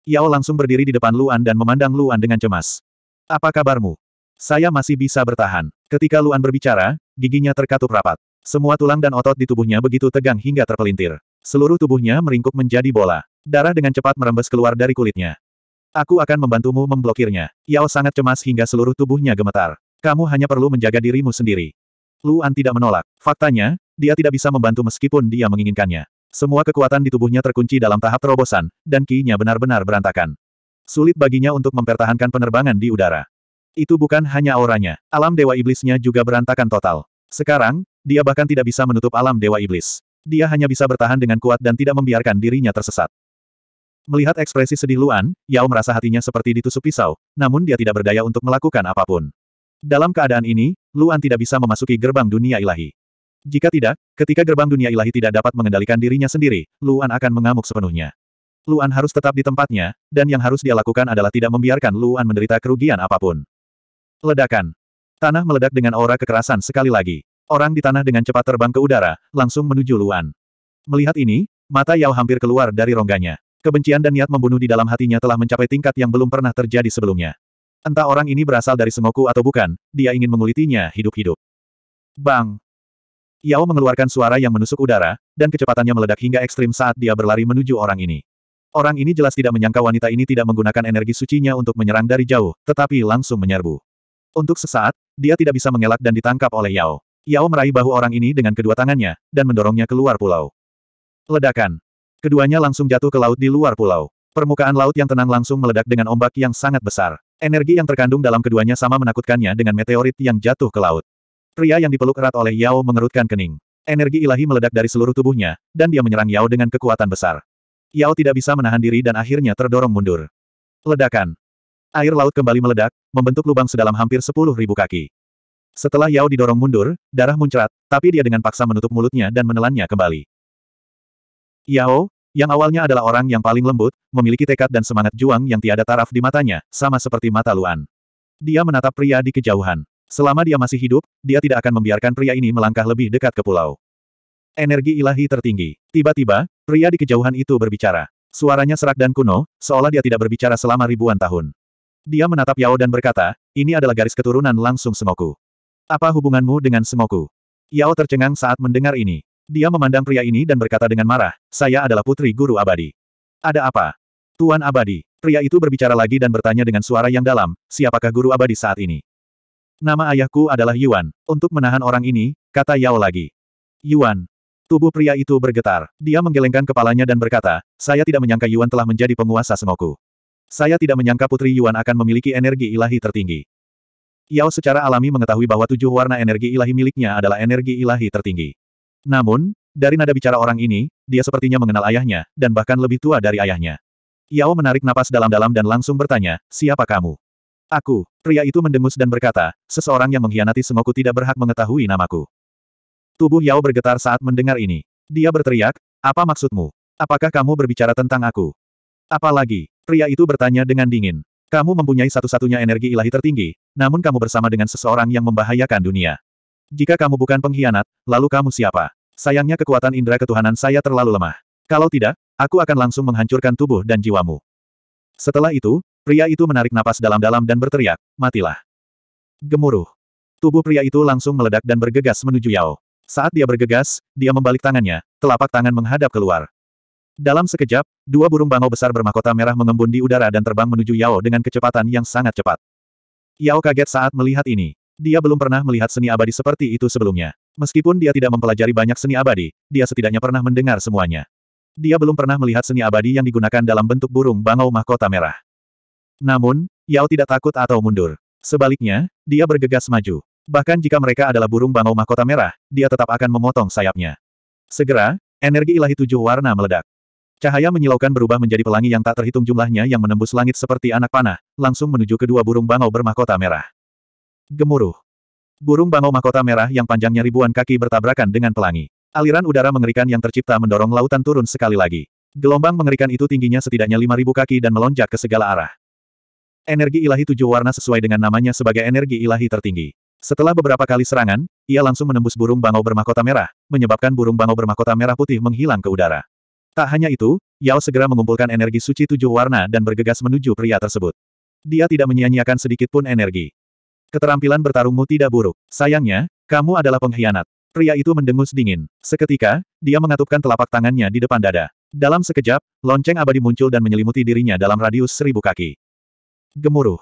Yao langsung berdiri di depan Luan dan memandang Luan dengan cemas. Apa kabarmu? Saya masih bisa bertahan. Ketika Luan berbicara, giginya terkatup rapat. Semua tulang dan otot di tubuhnya begitu tegang hingga terpelintir. Seluruh tubuhnya meringkuk menjadi bola. Darah dengan cepat merembes keluar dari kulitnya. Aku akan membantumu memblokirnya. Yao sangat cemas hingga seluruh tubuhnya gemetar. Kamu hanya perlu menjaga dirimu sendiri. Luan tidak menolak. Faktanya, dia tidak bisa membantu meskipun dia menginginkannya. Semua kekuatan di tubuhnya terkunci dalam tahap terobosan, dan ki benar-benar berantakan. Sulit baginya untuk mempertahankan penerbangan di udara. Itu bukan hanya auranya. Alam Dewa Iblisnya juga berantakan total. Sekarang, dia bahkan tidak bisa menutup alam Dewa Iblis. Dia hanya bisa bertahan dengan kuat dan tidak membiarkan dirinya tersesat. Melihat ekspresi sedih Luan, Yao merasa hatinya seperti ditusuk pisau, namun dia tidak berdaya untuk melakukan apapun. Dalam keadaan ini, Luan tidak bisa memasuki gerbang dunia ilahi. Jika tidak, ketika gerbang dunia ilahi tidak dapat mengendalikan dirinya sendiri, Luan akan mengamuk sepenuhnya. Luan harus tetap di tempatnya, dan yang harus dia lakukan adalah tidak membiarkan Luan menderita kerugian apapun. Ledakan. Tanah meledak dengan aura kekerasan sekali lagi. Orang di tanah dengan cepat terbang ke udara, langsung menuju Luan. Melihat ini, mata Yao hampir keluar dari rongganya. Kebencian dan niat membunuh di dalam hatinya telah mencapai tingkat yang belum pernah terjadi sebelumnya. Entah orang ini berasal dari Sengoku atau bukan, dia ingin mengulitinya hidup-hidup. Bang! Yao mengeluarkan suara yang menusuk udara, dan kecepatannya meledak hingga ekstrim saat dia berlari menuju orang ini. Orang ini jelas tidak menyangka wanita ini tidak menggunakan energi sucinya untuk menyerang dari jauh, tetapi langsung menyerbu. Untuk sesaat, dia tidak bisa mengelak dan ditangkap oleh Yao. Yao meraih bahu orang ini dengan kedua tangannya, dan mendorongnya keluar pulau. Ledakan. Keduanya langsung jatuh ke laut di luar pulau. Permukaan laut yang tenang langsung meledak dengan ombak yang sangat besar. Energi yang terkandung dalam keduanya sama menakutkannya dengan meteorit yang jatuh ke laut. Pria yang dipeluk erat oleh Yao mengerutkan kening. Energi ilahi meledak dari seluruh tubuhnya, dan dia menyerang Yao dengan kekuatan besar. Yao tidak bisa menahan diri dan akhirnya terdorong mundur. Ledakan. Air laut kembali meledak, membentuk lubang sedalam hampir sepuluh ribu kaki. Setelah Yao didorong mundur, darah muncrat, tapi dia dengan paksa menutup mulutnya dan menelannya kembali. Yao, yang awalnya adalah orang yang paling lembut, memiliki tekad dan semangat juang yang tiada taraf di matanya, sama seperti mata Luan. Dia menatap pria di kejauhan. Selama dia masih hidup, dia tidak akan membiarkan pria ini melangkah lebih dekat ke pulau. Energi ilahi tertinggi. Tiba-tiba, pria di kejauhan itu berbicara. Suaranya serak dan kuno, seolah dia tidak berbicara selama ribuan tahun. Dia menatap Yao dan berkata, ini adalah garis keturunan langsung semoku. Apa hubunganmu dengan semoku? Yao tercengang saat mendengar ini. Dia memandang pria ini dan berkata dengan marah, saya adalah putri guru abadi. Ada apa? Tuan abadi, pria itu berbicara lagi dan bertanya dengan suara yang dalam, siapakah guru abadi saat ini? Nama ayahku adalah Yuan. Untuk menahan orang ini, kata Yao lagi. Yuan, Tubuh pria itu bergetar. Dia menggelengkan kepalanya dan berkata, saya tidak menyangka Yuan telah menjadi penguasa semoku. Saya tidak menyangka Putri Yuan akan memiliki energi ilahi tertinggi. Yao secara alami mengetahui bahwa tujuh warna energi ilahi miliknya adalah energi ilahi tertinggi. Namun, dari nada bicara orang ini, dia sepertinya mengenal ayahnya, dan bahkan lebih tua dari ayahnya. Yao menarik napas dalam-dalam dan langsung bertanya, siapa kamu? Aku, pria itu mendengus dan berkata, seseorang yang mengkhianati semoku tidak berhak mengetahui namaku. Tubuh Yao bergetar saat mendengar ini. Dia berteriak, apa maksudmu? Apakah kamu berbicara tentang aku? Apalagi, pria itu bertanya dengan dingin. Kamu mempunyai satu-satunya energi ilahi tertinggi, namun kamu bersama dengan seseorang yang membahayakan dunia. Jika kamu bukan pengkhianat, lalu kamu siapa? Sayangnya kekuatan indera ketuhanan saya terlalu lemah. Kalau tidak, aku akan langsung menghancurkan tubuh dan jiwamu. Setelah itu, pria itu menarik napas dalam-dalam dan berteriak, matilah. Gemuruh. Tubuh pria itu langsung meledak dan bergegas menuju Yao. Saat dia bergegas, dia membalik tangannya, telapak tangan menghadap keluar. Dalam sekejap, dua burung bangau besar bermahkota merah mengembun di udara dan terbang menuju Yao dengan kecepatan yang sangat cepat. Yao kaget saat melihat ini. Dia belum pernah melihat seni abadi seperti itu sebelumnya. Meskipun dia tidak mempelajari banyak seni abadi, dia setidaknya pernah mendengar semuanya. Dia belum pernah melihat seni abadi yang digunakan dalam bentuk burung bangau mahkota merah. Namun, Yao tidak takut atau mundur. Sebaliknya, dia bergegas maju. Bahkan jika mereka adalah burung bangau mahkota merah, dia tetap akan memotong sayapnya. Segera, energi ilahi tujuh warna meledak. Cahaya menyilaukan berubah menjadi pelangi yang tak terhitung jumlahnya yang menembus langit seperti anak panah, langsung menuju kedua burung bangau bermahkota merah. Gemuruh. Burung bangau mahkota merah yang panjangnya ribuan kaki bertabrakan dengan pelangi. Aliran udara mengerikan yang tercipta mendorong lautan turun sekali lagi. Gelombang mengerikan itu tingginya setidaknya 5.000 kaki dan melonjak ke segala arah. Energi ilahi tujuh warna sesuai dengan namanya sebagai energi ilahi tertinggi. Setelah beberapa kali serangan, ia langsung menembus burung bangau bermahkota merah, menyebabkan burung bangau bermahkota merah putih menghilang ke udara. Tak hanya itu, Yao segera mengumpulkan energi suci tujuh warna dan bergegas menuju pria tersebut. Dia tidak menyia-nyiakan sedikit pun energi. Keterampilan bertarungmu tidak buruk. Sayangnya, kamu adalah pengkhianat. Pria itu mendengus dingin. Seketika, dia mengatupkan telapak tangannya di depan dada. Dalam sekejap, lonceng abadi muncul dan menyelimuti dirinya dalam radius seribu kaki. Gemuruh.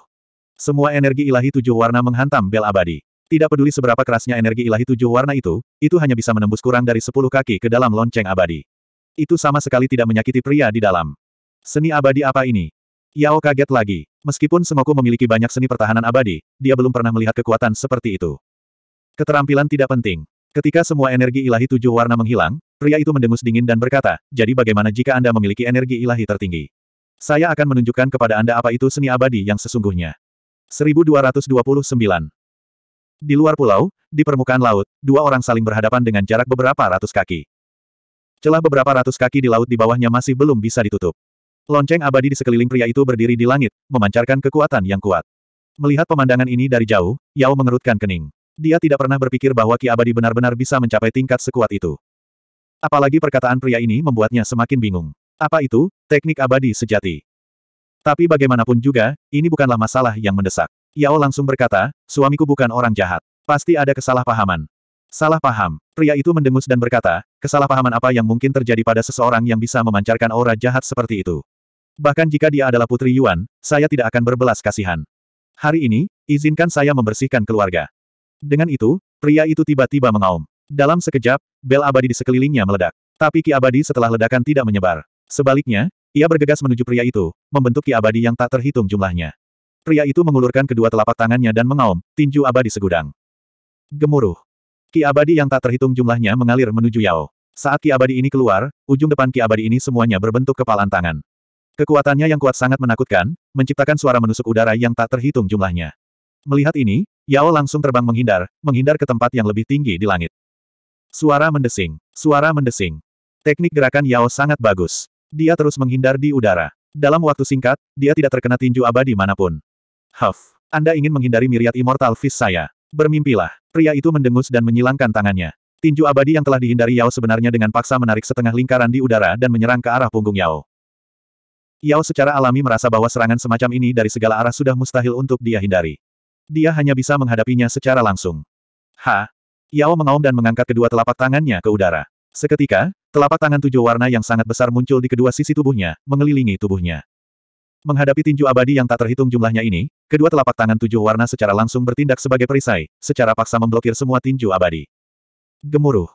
Semua energi ilahi tujuh warna menghantam bel abadi. Tidak peduli seberapa kerasnya energi ilahi tujuh warna itu, itu hanya bisa menembus kurang dari sepuluh kaki ke dalam lonceng abadi. Itu sama sekali tidak menyakiti pria di dalam. Seni abadi apa ini? Yao kaget lagi. Meskipun Sengoku memiliki banyak seni pertahanan abadi, dia belum pernah melihat kekuatan seperti itu. Keterampilan tidak penting. Ketika semua energi ilahi tujuh warna menghilang, pria itu mendengus dingin dan berkata, jadi bagaimana jika Anda memiliki energi ilahi tertinggi? Saya akan menunjukkan kepada Anda apa itu seni abadi yang sesungguhnya. 1229 Di luar pulau, di permukaan laut, dua orang saling berhadapan dengan jarak beberapa ratus kaki. Celah beberapa ratus kaki di laut di bawahnya masih belum bisa ditutup. Lonceng abadi di sekeliling pria itu berdiri di langit, memancarkan kekuatan yang kuat. Melihat pemandangan ini dari jauh, Yao mengerutkan kening. Dia tidak pernah berpikir bahwa Ki Abadi benar-benar bisa mencapai tingkat sekuat itu. Apalagi perkataan pria ini membuatnya semakin bingung. Apa itu, teknik abadi sejati? Tapi bagaimanapun juga, ini bukanlah masalah yang mendesak. Yao langsung berkata, suamiku bukan orang jahat. Pasti ada kesalahpahaman. Salah paham. Pria itu mendengus dan berkata, kesalahpahaman apa yang mungkin terjadi pada seseorang yang bisa memancarkan aura jahat seperti itu. Bahkan jika dia adalah putri Yuan, saya tidak akan berbelas kasihan. Hari ini, izinkan saya membersihkan keluarga. Dengan itu, pria itu tiba-tiba mengaum. Dalam sekejap, bel abadi di sekelilingnya meledak. Tapi ki abadi setelah ledakan tidak menyebar. Sebaliknya, ia bergegas menuju pria itu, membentuk ki abadi yang tak terhitung jumlahnya. Pria itu mengulurkan kedua telapak tangannya dan mengaum, tinju abadi segudang. Gemuruh. Ki abadi yang tak terhitung jumlahnya mengalir menuju Yao. Saat ki abadi ini keluar, ujung depan ki abadi ini semuanya berbentuk kepalan tangan. Kekuatannya yang kuat sangat menakutkan, menciptakan suara menusuk udara yang tak terhitung jumlahnya. Melihat ini, Yao langsung terbang menghindar, menghindar ke tempat yang lebih tinggi di langit. Suara mendesing, suara mendesing. Teknik gerakan Yao sangat bagus. Dia terus menghindar di udara. Dalam waktu singkat, dia tidak terkena tinju abadi manapun. Huff, Anda ingin menghindari miriat immortal fish saya. Bermimpilah. Pria itu mendengus dan menyilangkan tangannya. Tinju abadi yang telah dihindari Yao sebenarnya dengan paksa menarik setengah lingkaran di udara dan menyerang ke arah punggung Yao. Yao secara alami merasa bahwa serangan semacam ini dari segala arah sudah mustahil untuk dia hindari. Dia hanya bisa menghadapinya secara langsung. Ha! Yao mengaum dan mengangkat kedua telapak tangannya ke udara. Seketika, telapak tangan tujuh warna yang sangat besar muncul di kedua sisi tubuhnya, mengelilingi tubuhnya. Menghadapi tinju abadi yang tak terhitung jumlahnya ini, Kedua telapak tangan tujuh warna secara langsung bertindak sebagai perisai, secara paksa memblokir semua tinju abadi. Gemuruh.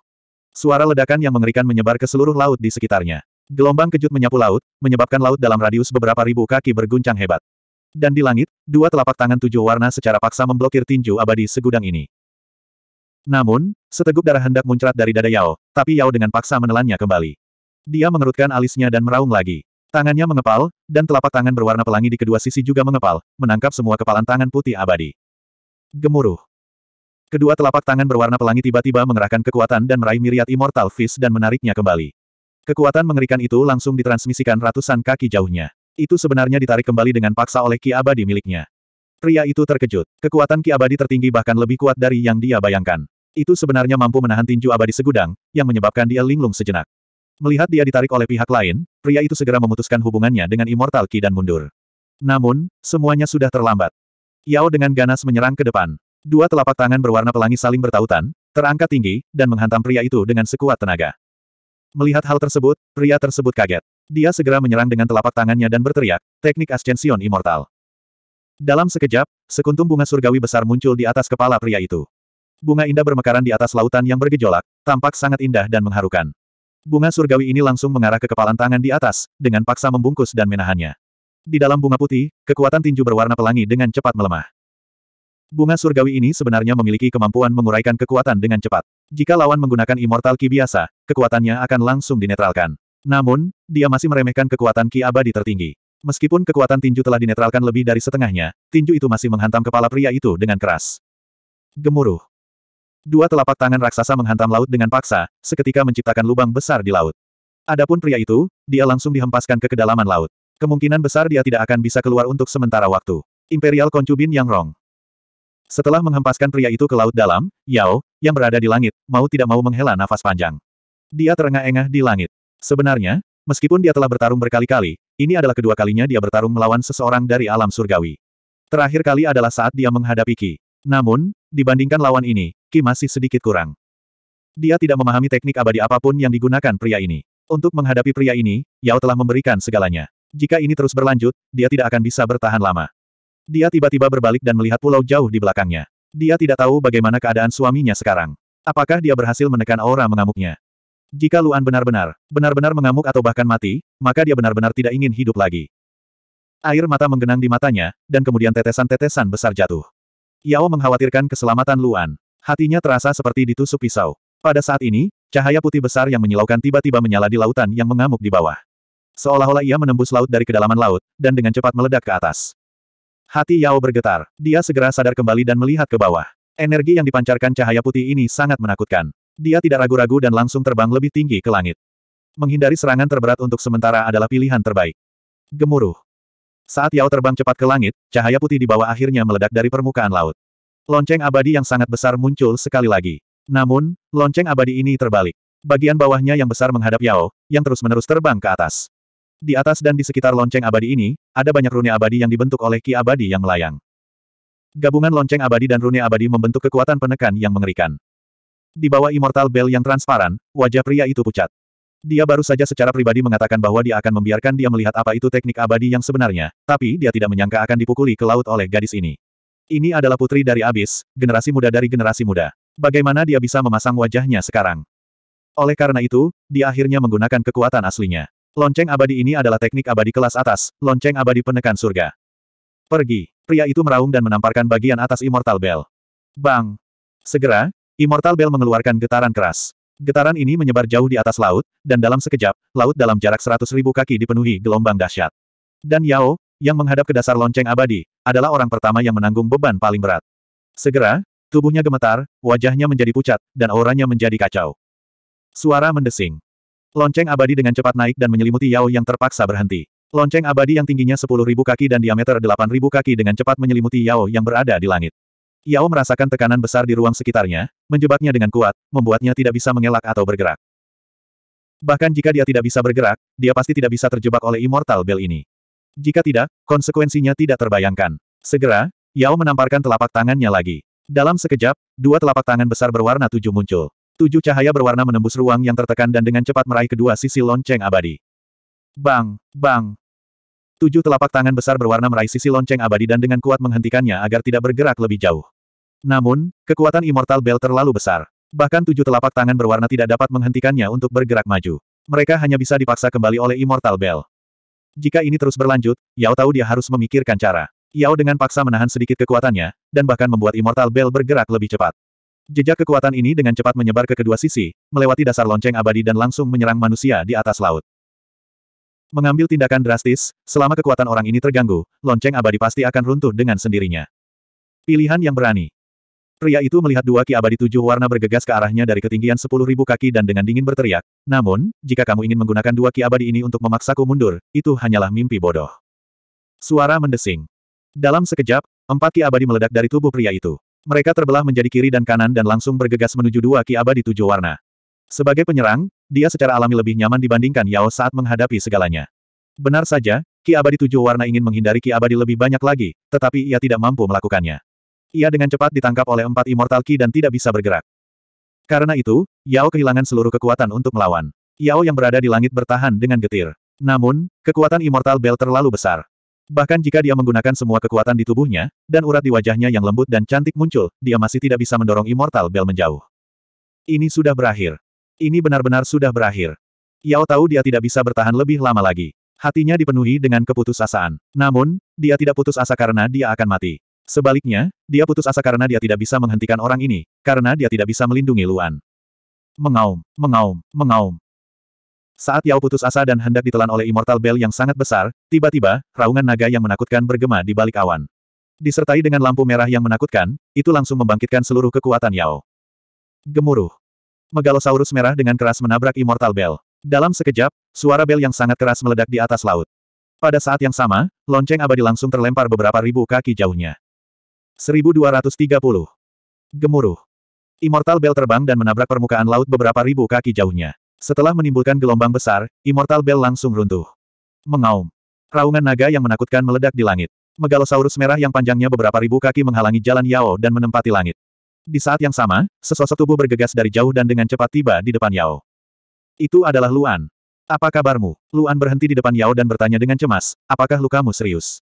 Suara ledakan yang mengerikan menyebar ke seluruh laut di sekitarnya. Gelombang kejut menyapu laut, menyebabkan laut dalam radius beberapa ribu kaki berguncang hebat. Dan di langit, dua telapak tangan tujuh warna secara paksa memblokir tinju abadi segudang ini. Namun, seteguk darah hendak muncrat dari dada Yao, tapi Yao dengan paksa menelannya kembali. Dia mengerutkan alisnya dan meraung lagi. Tangannya mengepal, dan telapak tangan berwarna pelangi di kedua sisi juga mengepal, menangkap semua kepalan tangan putih abadi. Gemuruh. Kedua telapak tangan berwarna pelangi tiba-tiba mengerahkan kekuatan dan meraih miriat Immortal fish dan menariknya kembali. Kekuatan mengerikan itu langsung ditransmisikan ratusan kaki jauhnya. Itu sebenarnya ditarik kembali dengan paksa oleh Ki Abadi miliknya. Pria itu terkejut. Kekuatan Ki Abadi tertinggi bahkan lebih kuat dari yang dia bayangkan. Itu sebenarnya mampu menahan tinju abadi segudang, yang menyebabkan dia linglung sejenak. Melihat dia ditarik oleh pihak lain, pria itu segera memutuskan hubungannya dengan Immortal Ki dan mundur. Namun, semuanya sudah terlambat. Yao dengan ganas menyerang ke depan. Dua telapak tangan berwarna pelangi saling bertautan, terangkat tinggi, dan menghantam pria itu dengan sekuat tenaga. Melihat hal tersebut, pria tersebut kaget. Dia segera menyerang dengan telapak tangannya dan berteriak, teknik ascension immortal. Dalam sekejap, sekuntum bunga surgawi besar muncul di atas kepala pria itu. Bunga indah bermekaran di atas lautan yang bergejolak, tampak sangat indah dan mengharukan. Bunga surgawi ini langsung mengarah ke kepalan tangan di atas, dengan paksa membungkus dan menahannya. Di dalam bunga putih, kekuatan tinju berwarna pelangi dengan cepat melemah. Bunga surgawi ini sebenarnya memiliki kemampuan menguraikan kekuatan dengan cepat. Jika lawan menggunakan immortal ki biasa, kekuatannya akan langsung dinetralkan. Namun, dia masih meremehkan kekuatan ki abadi tertinggi. Meskipun kekuatan tinju telah dinetralkan lebih dari setengahnya, tinju itu masih menghantam kepala pria itu dengan keras. Gemuruh. Dua telapak tangan raksasa menghantam laut dengan paksa, seketika menciptakan lubang besar di laut. Adapun pria itu, dia langsung dihempaskan ke kedalaman laut. Kemungkinan besar dia tidak akan bisa keluar untuk sementara waktu. Imperial Koncubin Yang Rong. Setelah menghempaskan pria itu ke laut dalam, Yao, yang berada di langit, mau tidak mau menghela nafas panjang. Dia terengah-engah di langit. Sebenarnya, meskipun dia telah bertarung berkali-kali, ini adalah kedua kalinya dia bertarung melawan seseorang dari alam surgawi. Terakhir kali adalah saat dia menghadapi Ki. Namun, dibandingkan lawan ini, Ki masih sedikit kurang. Dia tidak memahami teknik abadi apapun yang digunakan pria ini. Untuk menghadapi pria ini, Yao telah memberikan segalanya. Jika ini terus berlanjut, dia tidak akan bisa bertahan lama. Dia tiba-tiba berbalik dan melihat pulau jauh di belakangnya. Dia tidak tahu bagaimana keadaan suaminya sekarang. Apakah dia berhasil menekan aura mengamuknya? Jika Luan benar-benar, benar-benar mengamuk atau bahkan mati, maka dia benar-benar tidak ingin hidup lagi. Air mata menggenang di matanya, dan kemudian tetesan-tetesan besar jatuh. Yao mengkhawatirkan keselamatan Luan. Hatinya terasa seperti ditusuk pisau. Pada saat ini, cahaya putih besar yang menyilaukan tiba-tiba menyala di lautan yang mengamuk di bawah. Seolah-olah ia menembus laut dari kedalaman laut, dan dengan cepat meledak ke atas. Hati Yao bergetar. Dia segera sadar kembali dan melihat ke bawah. Energi yang dipancarkan cahaya putih ini sangat menakutkan. Dia tidak ragu-ragu dan langsung terbang lebih tinggi ke langit. Menghindari serangan terberat untuk sementara adalah pilihan terbaik. Gemuruh. Saat Yao terbang cepat ke langit, cahaya putih di bawah akhirnya meledak dari permukaan laut. Lonceng abadi yang sangat besar muncul sekali lagi. Namun, lonceng abadi ini terbalik. Bagian bawahnya yang besar menghadap Yao, yang terus-menerus terbang ke atas. Di atas dan di sekitar lonceng abadi ini, ada banyak rune abadi yang dibentuk oleh ki abadi yang melayang. Gabungan lonceng abadi dan rune abadi membentuk kekuatan penekan yang mengerikan. Di bawah Immortal Bell yang transparan, wajah pria itu pucat. Dia baru saja secara pribadi mengatakan bahwa dia akan membiarkan dia melihat apa itu teknik abadi yang sebenarnya, tapi dia tidak menyangka akan dipukuli ke laut oleh gadis ini. Ini adalah putri dari Abis, generasi muda dari generasi muda. Bagaimana dia bisa memasang wajahnya sekarang? Oleh karena itu, dia akhirnya menggunakan kekuatan aslinya. Lonceng abadi ini adalah teknik abadi kelas atas, lonceng abadi penekan surga. Pergi. Pria itu meraung dan menamparkan bagian atas Immortal Bell. Bang! Segera, Immortal Bell mengeluarkan getaran keras. Getaran ini menyebar jauh di atas laut, dan dalam sekejap, laut dalam jarak seratus ribu kaki dipenuhi gelombang dahsyat. Dan Yao, yang menghadap ke dasar lonceng abadi, adalah orang pertama yang menanggung beban paling berat. Segera, tubuhnya gemetar, wajahnya menjadi pucat, dan auranya menjadi kacau. Suara mendesing. Lonceng abadi dengan cepat naik dan menyelimuti Yao yang terpaksa berhenti. Lonceng abadi yang tingginya sepuluh ribu kaki dan diameter delapan ribu kaki dengan cepat menyelimuti Yao yang berada di langit. Yao merasakan tekanan besar di ruang sekitarnya, menjebaknya dengan kuat, membuatnya tidak bisa mengelak atau bergerak. Bahkan jika dia tidak bisa bergerak, dia pasti tidak bisa terjebak oleh Immortal Bell ini. Jika tidak, konsekuensinya tidak terbayangkan. Segera, Yao menamparkan telapak tangannya lagi. Dalam sekejap, dua telapak tangan besar berwarna tujuh muncul. Tujuh cahaya berwarna menembus ruang yang tertekan dan dengan cepat meraih kedua sisi lonceng abadi. Bang, bang, Tujuh telapak tangan besar berwarna meraih sisi lonceng abadi dan dengan kuat menghentikannya agar tidak bergerak lebih jauh. Namun, kekuatan Immortal Bell terlalu besar. Bahkan tujuh telapak tangan berwarna tidak dapat menghentikannya untuk bergerak maju. Mereka hanya bisa dipaksa kembali oleh Immortal Bell. Jika ini terus berlanjut, Yao tahu dia harus memikirkan cara. Yao dengan paksa menahan sedikit kekuatannya, dan bahkan membuat Immortal Bell bergerak lebih cepat. Jejak kekuatan ini dengan cepat menyebar ke kedua sisi, melewati dasar lonceng abadi dan langsung menyerang manusia di atas laut. Mengambil tindakan drastis, selama kekuatan orang ini terganggu, lonceng abadi pasti akan runtuh dengan sendirinya. Pilihan yang berani. Pria itu melihat dua ki abadi tujuh warna bergegas ke arahnya dari ketinggian sepuluh ribu kaki dan dengan dingin berteriak, namun, jika kamu ingin menggunakan dua ki abadi ini untuk memaksaku mundur, itu hanyalah mimpi bodoh. Suara mendesing. Dalam sekejap, empat ki abadi meledak dari tubuh pria itu. Mereka terbelah menjadi kiri dan kanan dan langsung bergegas menuju dua ki abadi tujuh warna. Sebagai penyerang, dia secara alami lebih nyaman dibandingkan Yao saat menghadapi segalanya. Benar saja, Ki Abadi Tujuh Warna ingin menghindari Ki Abadi lebih banyak lagi, tetapi ia tidak mampu melakukannya. Ia dengan cepat ditangkap oleh empat Immortal Ki dan tidak bisa bergerak. Karena itu, Yao kehilangan seluruh kekuatan untuk melawan. Yao yang berada di langit bertahan dengan getir. Namun, kekuatan Immortal Bell terlalu besar. Bahkan jika dia menggunakan semua kekuatan di tubuhnya, dan urat di wajahnya yang lembut dan cantik muncul, dia masih tidak bisa mendorong Immortal Bell menjauh. Ini sudah berakhir. Ini benar-benar sudah berakhir. Yao tahu dia tidak bisa bertahan lebih lama lagi. Hatinya dipenuhi dengan keputusasaan. Namun, dia tidak putus asa karena dia akan mati. Sebaliknya, dia putus asa karena dia tidak bisa menghentikan orang ini, karena dia tidak bisa melindungi Luan. Mengaum, mengaum, mengaum. Saat Yao putus asa dan hendak ditelan oleh Immortal Bell yang sangat besar, tiba-tiba, raungan naga yang menakutkan bergema di balik awan. Disertai dengan lampu merah yang menakutkan, itu langsung membangkitkan seluruh kekuatan Yao. Gemuruh. Megalosaurus merah dengan keras menabrak Immortal Bell. Dalam sekejap, suara bel yang sangat keras meledak di atas laut. Pada saat yang sama, lonceng abadi langsung terlempar beberapa ribu kaki jauhnya. 1230. Gemuruh. Immortal Bell terbang dan menabrak permukaan laut beberapa ribu kaki jauhnya. Setelah menimbulkan gelombang besar, Immortal Bell langsung runtuh. Mengaum. Raungan naga yang menakutkan meledak di langit. Megalosaurus merah yang panjangnya beberapa ribu kaki menghalangi jalan Yao dan menempati langit. Di saat yang sama, sesosok tubuh bergegas dari jauh dan dengan cepat tiba di depan Yao. Itu adalah Luan. Apa kabarmu? Luan berhenti di depan Yao dan bertanya dengan cemas, apakah lukamu serius?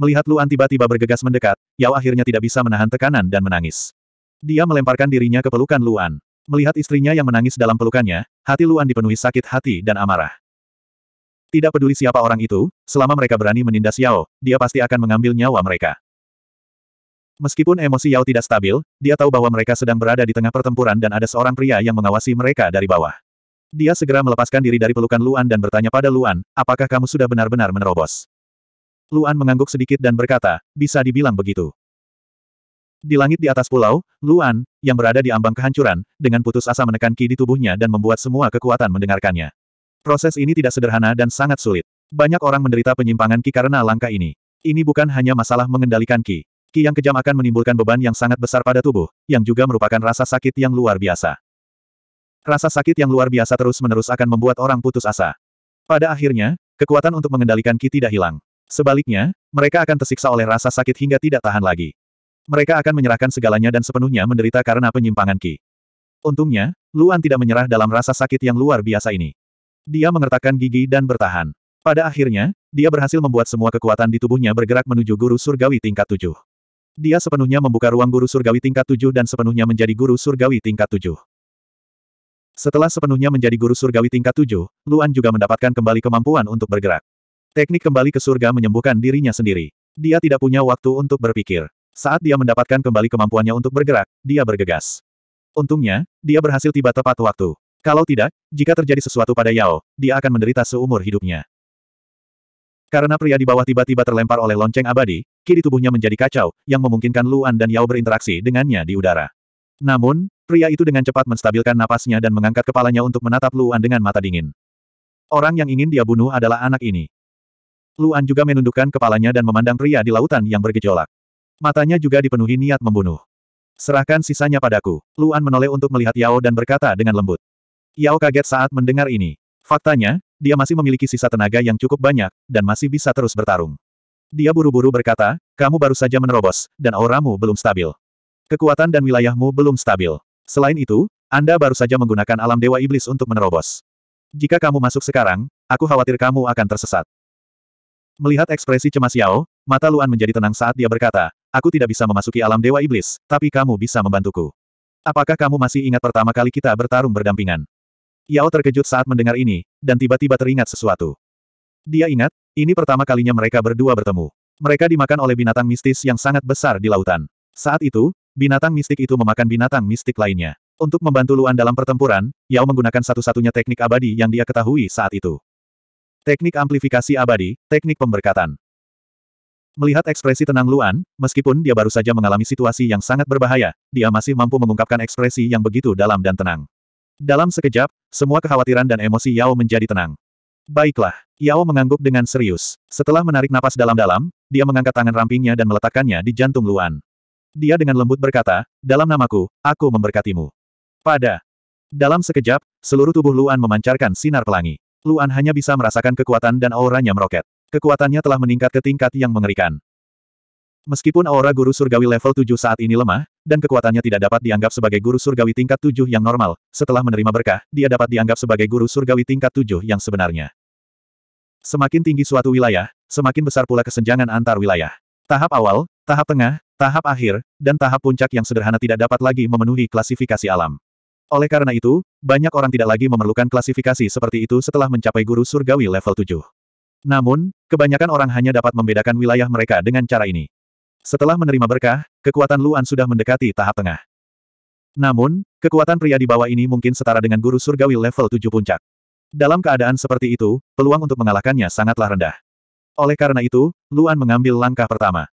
Melihat Luan tiba-tiba bergegas mendekat, Yao akhirnya tidak bisa menahan tekanan dan menangis. Dia melemparkan dirinya ke pelukan Luan. Melihat istrinya yang menangis dalam pelukannya, hati Luan dipenuhi sakit hati dan amarah. Tidak peduli siapa orang itu, selama mereka berani menindas Yao, dia pasti akan mengambil nyawa mereka. Meskipun emosi Yao tidak stabil, dia tahu bahwa mereka sedang berada di tengah pertempuran dan ada seorang pria yang mengawasi mereka dari bawah. Dia segera melepaskan diri dari pelukan Luan dan bertanya pada Luan, apakah kamu sudah benar-benar menerobos? Luan mengangguk sedikit dan berkata, bisa dibilang begitu. Di langit di atas pulau, Luan, yang berada di ambang kehancuran, dengan putus asa menekan ki di tubuhnya dan membuat semua kekuatan mendengarkannya. Proses ini tidak sederhana dan sangat sulit. Banyak orang menderita penyimpangan ki karena langkah ini. Ini bukan hanya masalah mengendalikan ki. Ki yang kejam akan menimbulkan beban yang sangat besar pada tubuh, yang juga merupakan rasa sakit yang luar biasa. Rasa sakit yang luar biasa terus-menerus akan membuat orang putus asa. Pada akhirnya, kekuatan untuk mengendalikan Ki tidak hilang. Sebaliknya, mereka akan tersiksa oleh rasa sakit hingga tidak tahan lagi. Mereka akan menyerahkan segalanya dan sepenuhnya menderita karena penyimpangan Ki. Untungnya, Luan tidak menyerah dalam rasa sakit yang luar biasa ini. Dia mengertakkan gigi dan bertahan. Pada akhirnya, dia berhasil membuat semua kekuatan di tubuhnya bergerak menuju guru surgawi tingkat tujuh. Dia sepenuhnya membuka ruang guru surgawi tingkat tujuh dan sepenuhnya menjadi guru surgawi tingkat tujuh. Setelah sepenuhnya menjadi guru surgawi tingkat tujuh, Luan juga mendapatkan kembali kemampuan untuk bergerak. Teknik kembali ke surga menyembuhkan dirinya sendiri. Dia tidak punya waktu untuk berpikir. Saat dia mendapatkan kembali kemampuannya untuk bergerak, dia bergegas. Untungnya, dia berhasil tiba tepat waktu. Kalau tidak, jika terjadi sesuatu pada Yao, dia akan menderita seumur hidupnya. Karena pria di bawah tiba-tiba terlempar oleh lonceng abadi, ki di tubuhnya menjadi kacau, yang memungkinkan Luan dan Yao berinteraksi dengannya di udara. Namun, pria itu dengan cepat menstabilkan napasnya dan mengangkat kepalanya untuk menatap Luan dengan mata dingin. Orang yang ingin dia bunuh adalah anak ini. Luan juga menundukkan kepalanya dan memandang pria di lautan yang bergejolak. Matanya juga dipenuhi niat membunuh. Serahkan sisanya padaku. Luan menoleh untuk melihat Yao dan berkata dengan lembut. Yao kaget saat mendengar ini. Faktanya, dia masih memiliki sisa tenaga yang cukup banyak, dan masih bisa terus bertarung. Dia buru-buru berkata, kamu baru saja menerobos, dan auramu belum stabil. Kekuatan dan wilayahmu belum stabil. Selain itu, Anda baru saja menggunakan alam Dewa Iblis untuk menerobos. Jika kamu masuk sekarang, aku khawatir kamu akan tersesat. Melihat ekspresi cemas Yao, mata Luan menjadi tenang saat dia berkata, aku tidak bisa memasuki alam Dewa Iblis, tapi kamu bisa membantuku. Apakah kamu masih ingat pertama kali kita bertarung berdampingan? Yao terkejut saat mendengar ini, dan tiba-tiba teringat sesuatu. Dia ingat, ini pertama kalinya mereka berdua bertemu. Mereka dimakan oleh binatang mistis yang sangat besar di lautan. Saat itu, binatang mistik itu memakan binatang mistik lainnya. Untuk membantu Luan dalam pertempuran, Yao menggunakan satu-satunya teknik abadi yang dia ketahui saat itu. Teknik amplifikasi abadi, teknik pemberkatan. Melihat ekspresi tenang Luan, meskipun dia baru saja mengalami situasi yang sangat berbahaya, dia masih mampu mengungkapkan ekspresi yang begitu dalam dan tenang. Dalam sekejap, semua kekhawatiran dan emosi Yao menjadi tenang. Baiklah, Yao mengangguk dengan serius. Setelah menarik napas dalam-dalam, dia mengangkat tangan rampingnya dan meletakkannya di jantung Luan. Dia dengan lembut berkata, dalam namaku, aku memberkatimu. Pada. Dalam sekejap, seluruh tubuh Luan memancarkan sinar pelangi. Luan hanya bisa merasakan kekuatan dan auranya meroket. Kekuatannya telah meningkat ke tingkat yang mengerikan. Meskipun aura guru surgawi level 7 saat ini lemah, dan kekuatannya tidak dapat dianggap sebagai guru surgawi tingkat tujuh yang normal, setelah menerima berkah, dia dapat dianggap sebagai guru surgawi tingkat tujuh yang sebenarnya. Semakin tinggi suatu wilayah, semakin besar pula kesenjangan antar wilayah. Tahap awal, tahap tengah, tahap akhir, dan tahap puncak yang sederhana tidak dapat lagi memenuhi klasifikasi alam. Oleh karena itu, banyak orang tidak lagi memerlukan klasifikasi seperti itu setelah mencapai guru surgawi level tujuh. Namun, kebanyakan orang hanya dapat membedakan wilayah mereka dengan cara ini. Setelah menerima berkah, kekuatan Luan sudah mendekati tahap tengah. Namun, kekuatan pria di bawah ini mungkin setara dengan guru surgawi level 7 puncak. Dalam keadaan seperti itu, peluang untuk mengalahkannya sangatlah rendah. Oleh karena itu, Luan mengambil langkah pertama.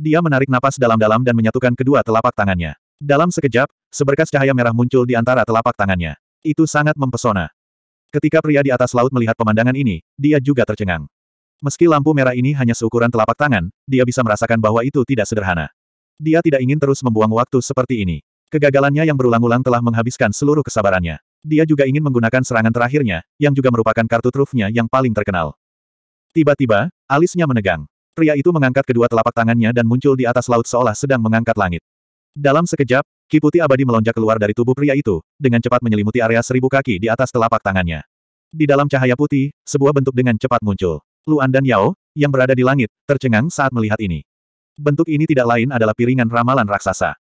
Dia menarik napas dalam-dalam dan menyatukan kedua telapak tangannya. Dalam sekejap, seberkas cahaya merah muncul di antara telapak tangannya. Itu sangat mempesona. Ketika pria di atas laut melihat pemandangan ini, dia juga tercengang. Meski lampu merah ini hanya seukuran telapak tangan, dia bisa merasakan bahwa itu tidak sederhana. Dia tidak ingin terus membuang waktu seperti ini. Kegagalannya yang berulang-ulang telah menghabiskan seluruh kesabarannya. Dia juga ingin menggunakan serangan terakhirnya, yang juga merupakan kartu trufnya yang paling terkenal. Tiba-tiba, alisnya menegang. Pria itu mengangkat kedua telapak tangannya dan muncul di atas laut seolah sedang mengangkat langit. Dalam sekejap, ki putih abadi melonjak keluar dari tubuh pria itu, dengan cepat menyelimuti area seribu kaki di atas telapak tangannya. Di dalam cahaya putih, sebuah bentuk dengan cepat muncul. Luan dan Yao, yang berada di langit, tercengang saat melihat ini. Bentuk ini tidak lain adalah piringan ramalan raksasa.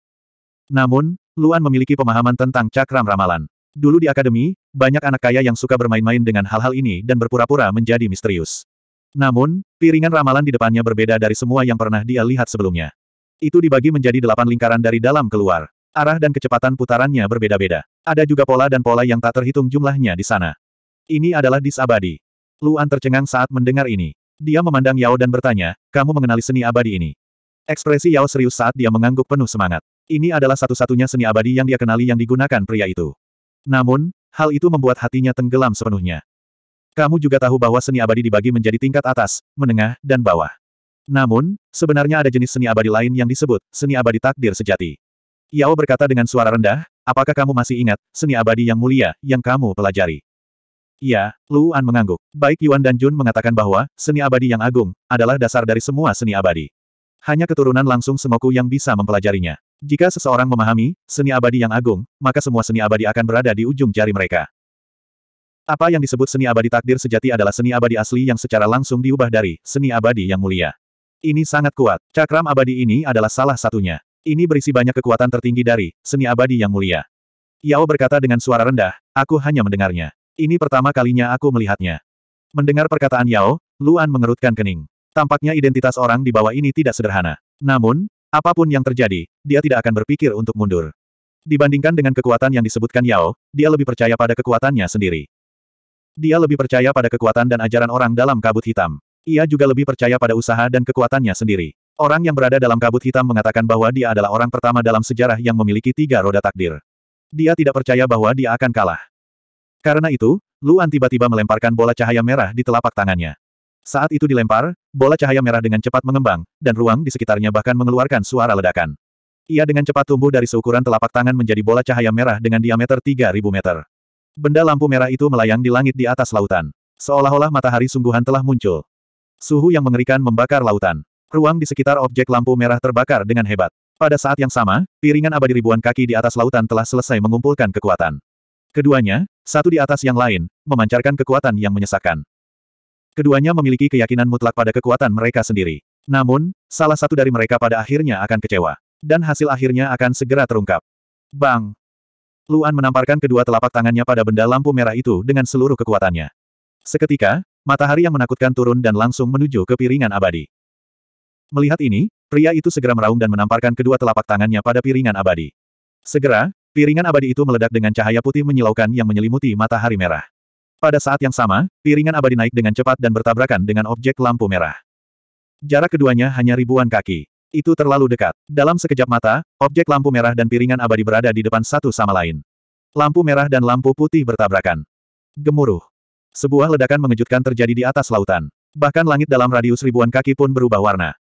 Namun, Luan memiliki pemahaman tentang cakram ramalan. Dulu di akademi, banyak anak kaya yang suka bermain-main dengan hal-hal ini dan berpura-pura menjadi misterius. Namun, piringan ramalan di depannya berbeda dari semua yang pernah dia lihat sebelumnya. Itu dibagi menjadi delapan lingkaran dari dalam keluar. Arah dan kecepatan putarannya berbeda-beda. Ada juga pola dan pola yang tak terhitung jumlahnya di sana. Ini adalah disabadi. Luan tercengang saat mendengar ini. Dia memandang Yao dan bertanya, kamu mengenali seni abadi ini. Ekspresi Yao serius saat dia mengangguk penuh semangat. Ini adalah satu-satunya seni abadi yang dia kenali yang digunakan pria itu. Namun, hal itu membuat hatinya tenggelam sepenuhnya. Kamu juga tahu bahwa seni abadi dibagi menjadi tingkat atas, menengah, dan bawah. Namun, sebenarnya ada jenis seni abadi lain yang disebut, seni abadi takdir sejati. Yao berkata dengan suara rendah, apakah kamu masih ingat, seni abadi yang mulia, yang kamu pelajari? Iya, Luan mengangguk. Baik Yuan dan Jun mengatakan bahwa, seni abadi yang agung, adalah dasar dari semua seni abadi. Hanya keturunan langsung semoku yang bisa mempelajarinya. Jika seseorang memahami, seni abadi yang agung, maka semua seni abadi akan berada di ujung jari mereka. Apa yang disebut seni abadi takdir sejati adalah seni abadi asli yang secara langsung diubah dari seni abadi yang mulia. Ini sangat kuat. Cakram abadi ini adalah salah satunya. Ini berisi banyak kekuatan tertinggi dari seni abadi yang mulia. Yao berkata dengan suara rendah, aku hanya mendengarnya. Ini pertama kalinya aku melihatnya. Mendengar perkataan Yao, Luan mengerutkan kening. Tampaknya identitas orang di bawah ini tidak sederhana. Namun, apapun yang terjadi, dia tidak akan berpikir untuk mundur. Dibandingkan dengan kekuatan yang disebutkan Yao, dia lebih percaya pada kekuatannya sendiri. Dia lebih percaya pada kekuatan dan ajaran orang dalam kabut hitam. Ia juga lebih percaya pada usaha dan kekuatannya sendiri. Orang yang berada dalam kabut hitam mengatakan bahwa dia adalah orang pertama dalam sejarah yang memiliki tiga roda takdir. Dia tidak percaya bahwa dia akan kalah. Karena itu, Luan tiba-tiba melemparkan bola cahaya merah di telapak tangannya. Saat itu dilempar, bola cahaya merah dengan cepat mengembang, dan ruang di sekitarnya bahkan mengeluarkan suara ledakan. Ia dengan cepat tumbuh dari seukuran telapak tangan menjadi bola cahaya merah dengan diameter 3.000 meter. Benda lampu merah itu melayang di langit di atas lautan. Seolah-olah matahari sungguhan telah muncul. Suhu yang mengerikan membakar lautan. Ruang di sekitar objek lampu merah terbakar dengan hebat. Pada saat yang sama, piringan abadi ribuan kaki di atas lautan telah selesai mengumpulkan kekuatan. Keduanya, satu di atas yang lain, memancarkan kekuatan yang menyesakkan. Keduanya memiliki keyakinan mutlak pada kekuatan mereka sendiri. Namun, salah satu dari mereka pada akhirnya akan kecewa. Dan hasil akhirnya akan segera terungkap. Bang! Luan menamparkan kedua telapak tangannya pada benda lampu merah itu dengan seluruh kekuatannya. Seketika, matahari yang menakutkan turun dan langsung menuju ke piringan abadi. Melihat ini, pria itu segera meraung dan menamparkan kedua telapak tangannya pada piringan abadi. Segera, Piringan abadi itu meledak dengan cahaya putih menyilaukan yang menyelimuti matahari merah. Pada saat yang sama, piringan abadi naik dengan cepat dan bertabrakan dengan objek lampu merah. Jarak keduanya hanya ribuan kaki. Itu terlalu dekat. Dalam sekejap mata, objek lampu merah dan piringan abadi berada di depan satu sama lain. Lampu merah dan lampu putih bertabrakan. Gemuruh. Sebuah ledakan mengejutkan terjadi di atas lautan. Bahkan langit dalam radius ribuan kaki pun berubah warna.